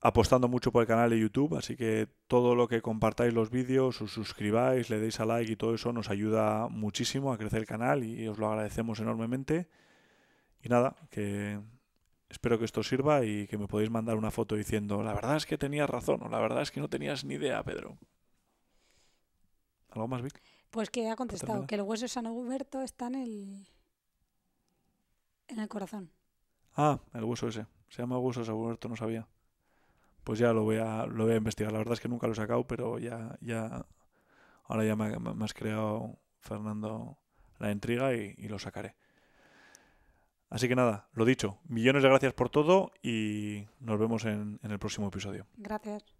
apostando mucho por el canal de YouTube, así que todo lo que compartáis los vídeos, os suscribáis, le deis a like y todo eso nos ayuda muchísimo a crecer el canal y os lo agradecemos enormemente. Y nada, que Espero que esto sirva y que me podéis mandar una foto diciendo, la verdad es que tenías razón o la verdad es que no tenías ni idea, Pedro. ¿Algo más, Vic? Pues que ha contestado, que el hueso de San Huberto está en el, en el corazón. Ah, el hueso ese. Se llama hueso de San Huberto, no sabía. Pues ya lo voy a, lo voy a investigar. La verdad es que nunca lo he sacado, pero ya, ya ahora ya me, has creado, Fernando, la intriga y lo sacaré. Así que nada, lo dicho, millones de gracias por todo y nos vemos en, el próximo episodio. Gracias.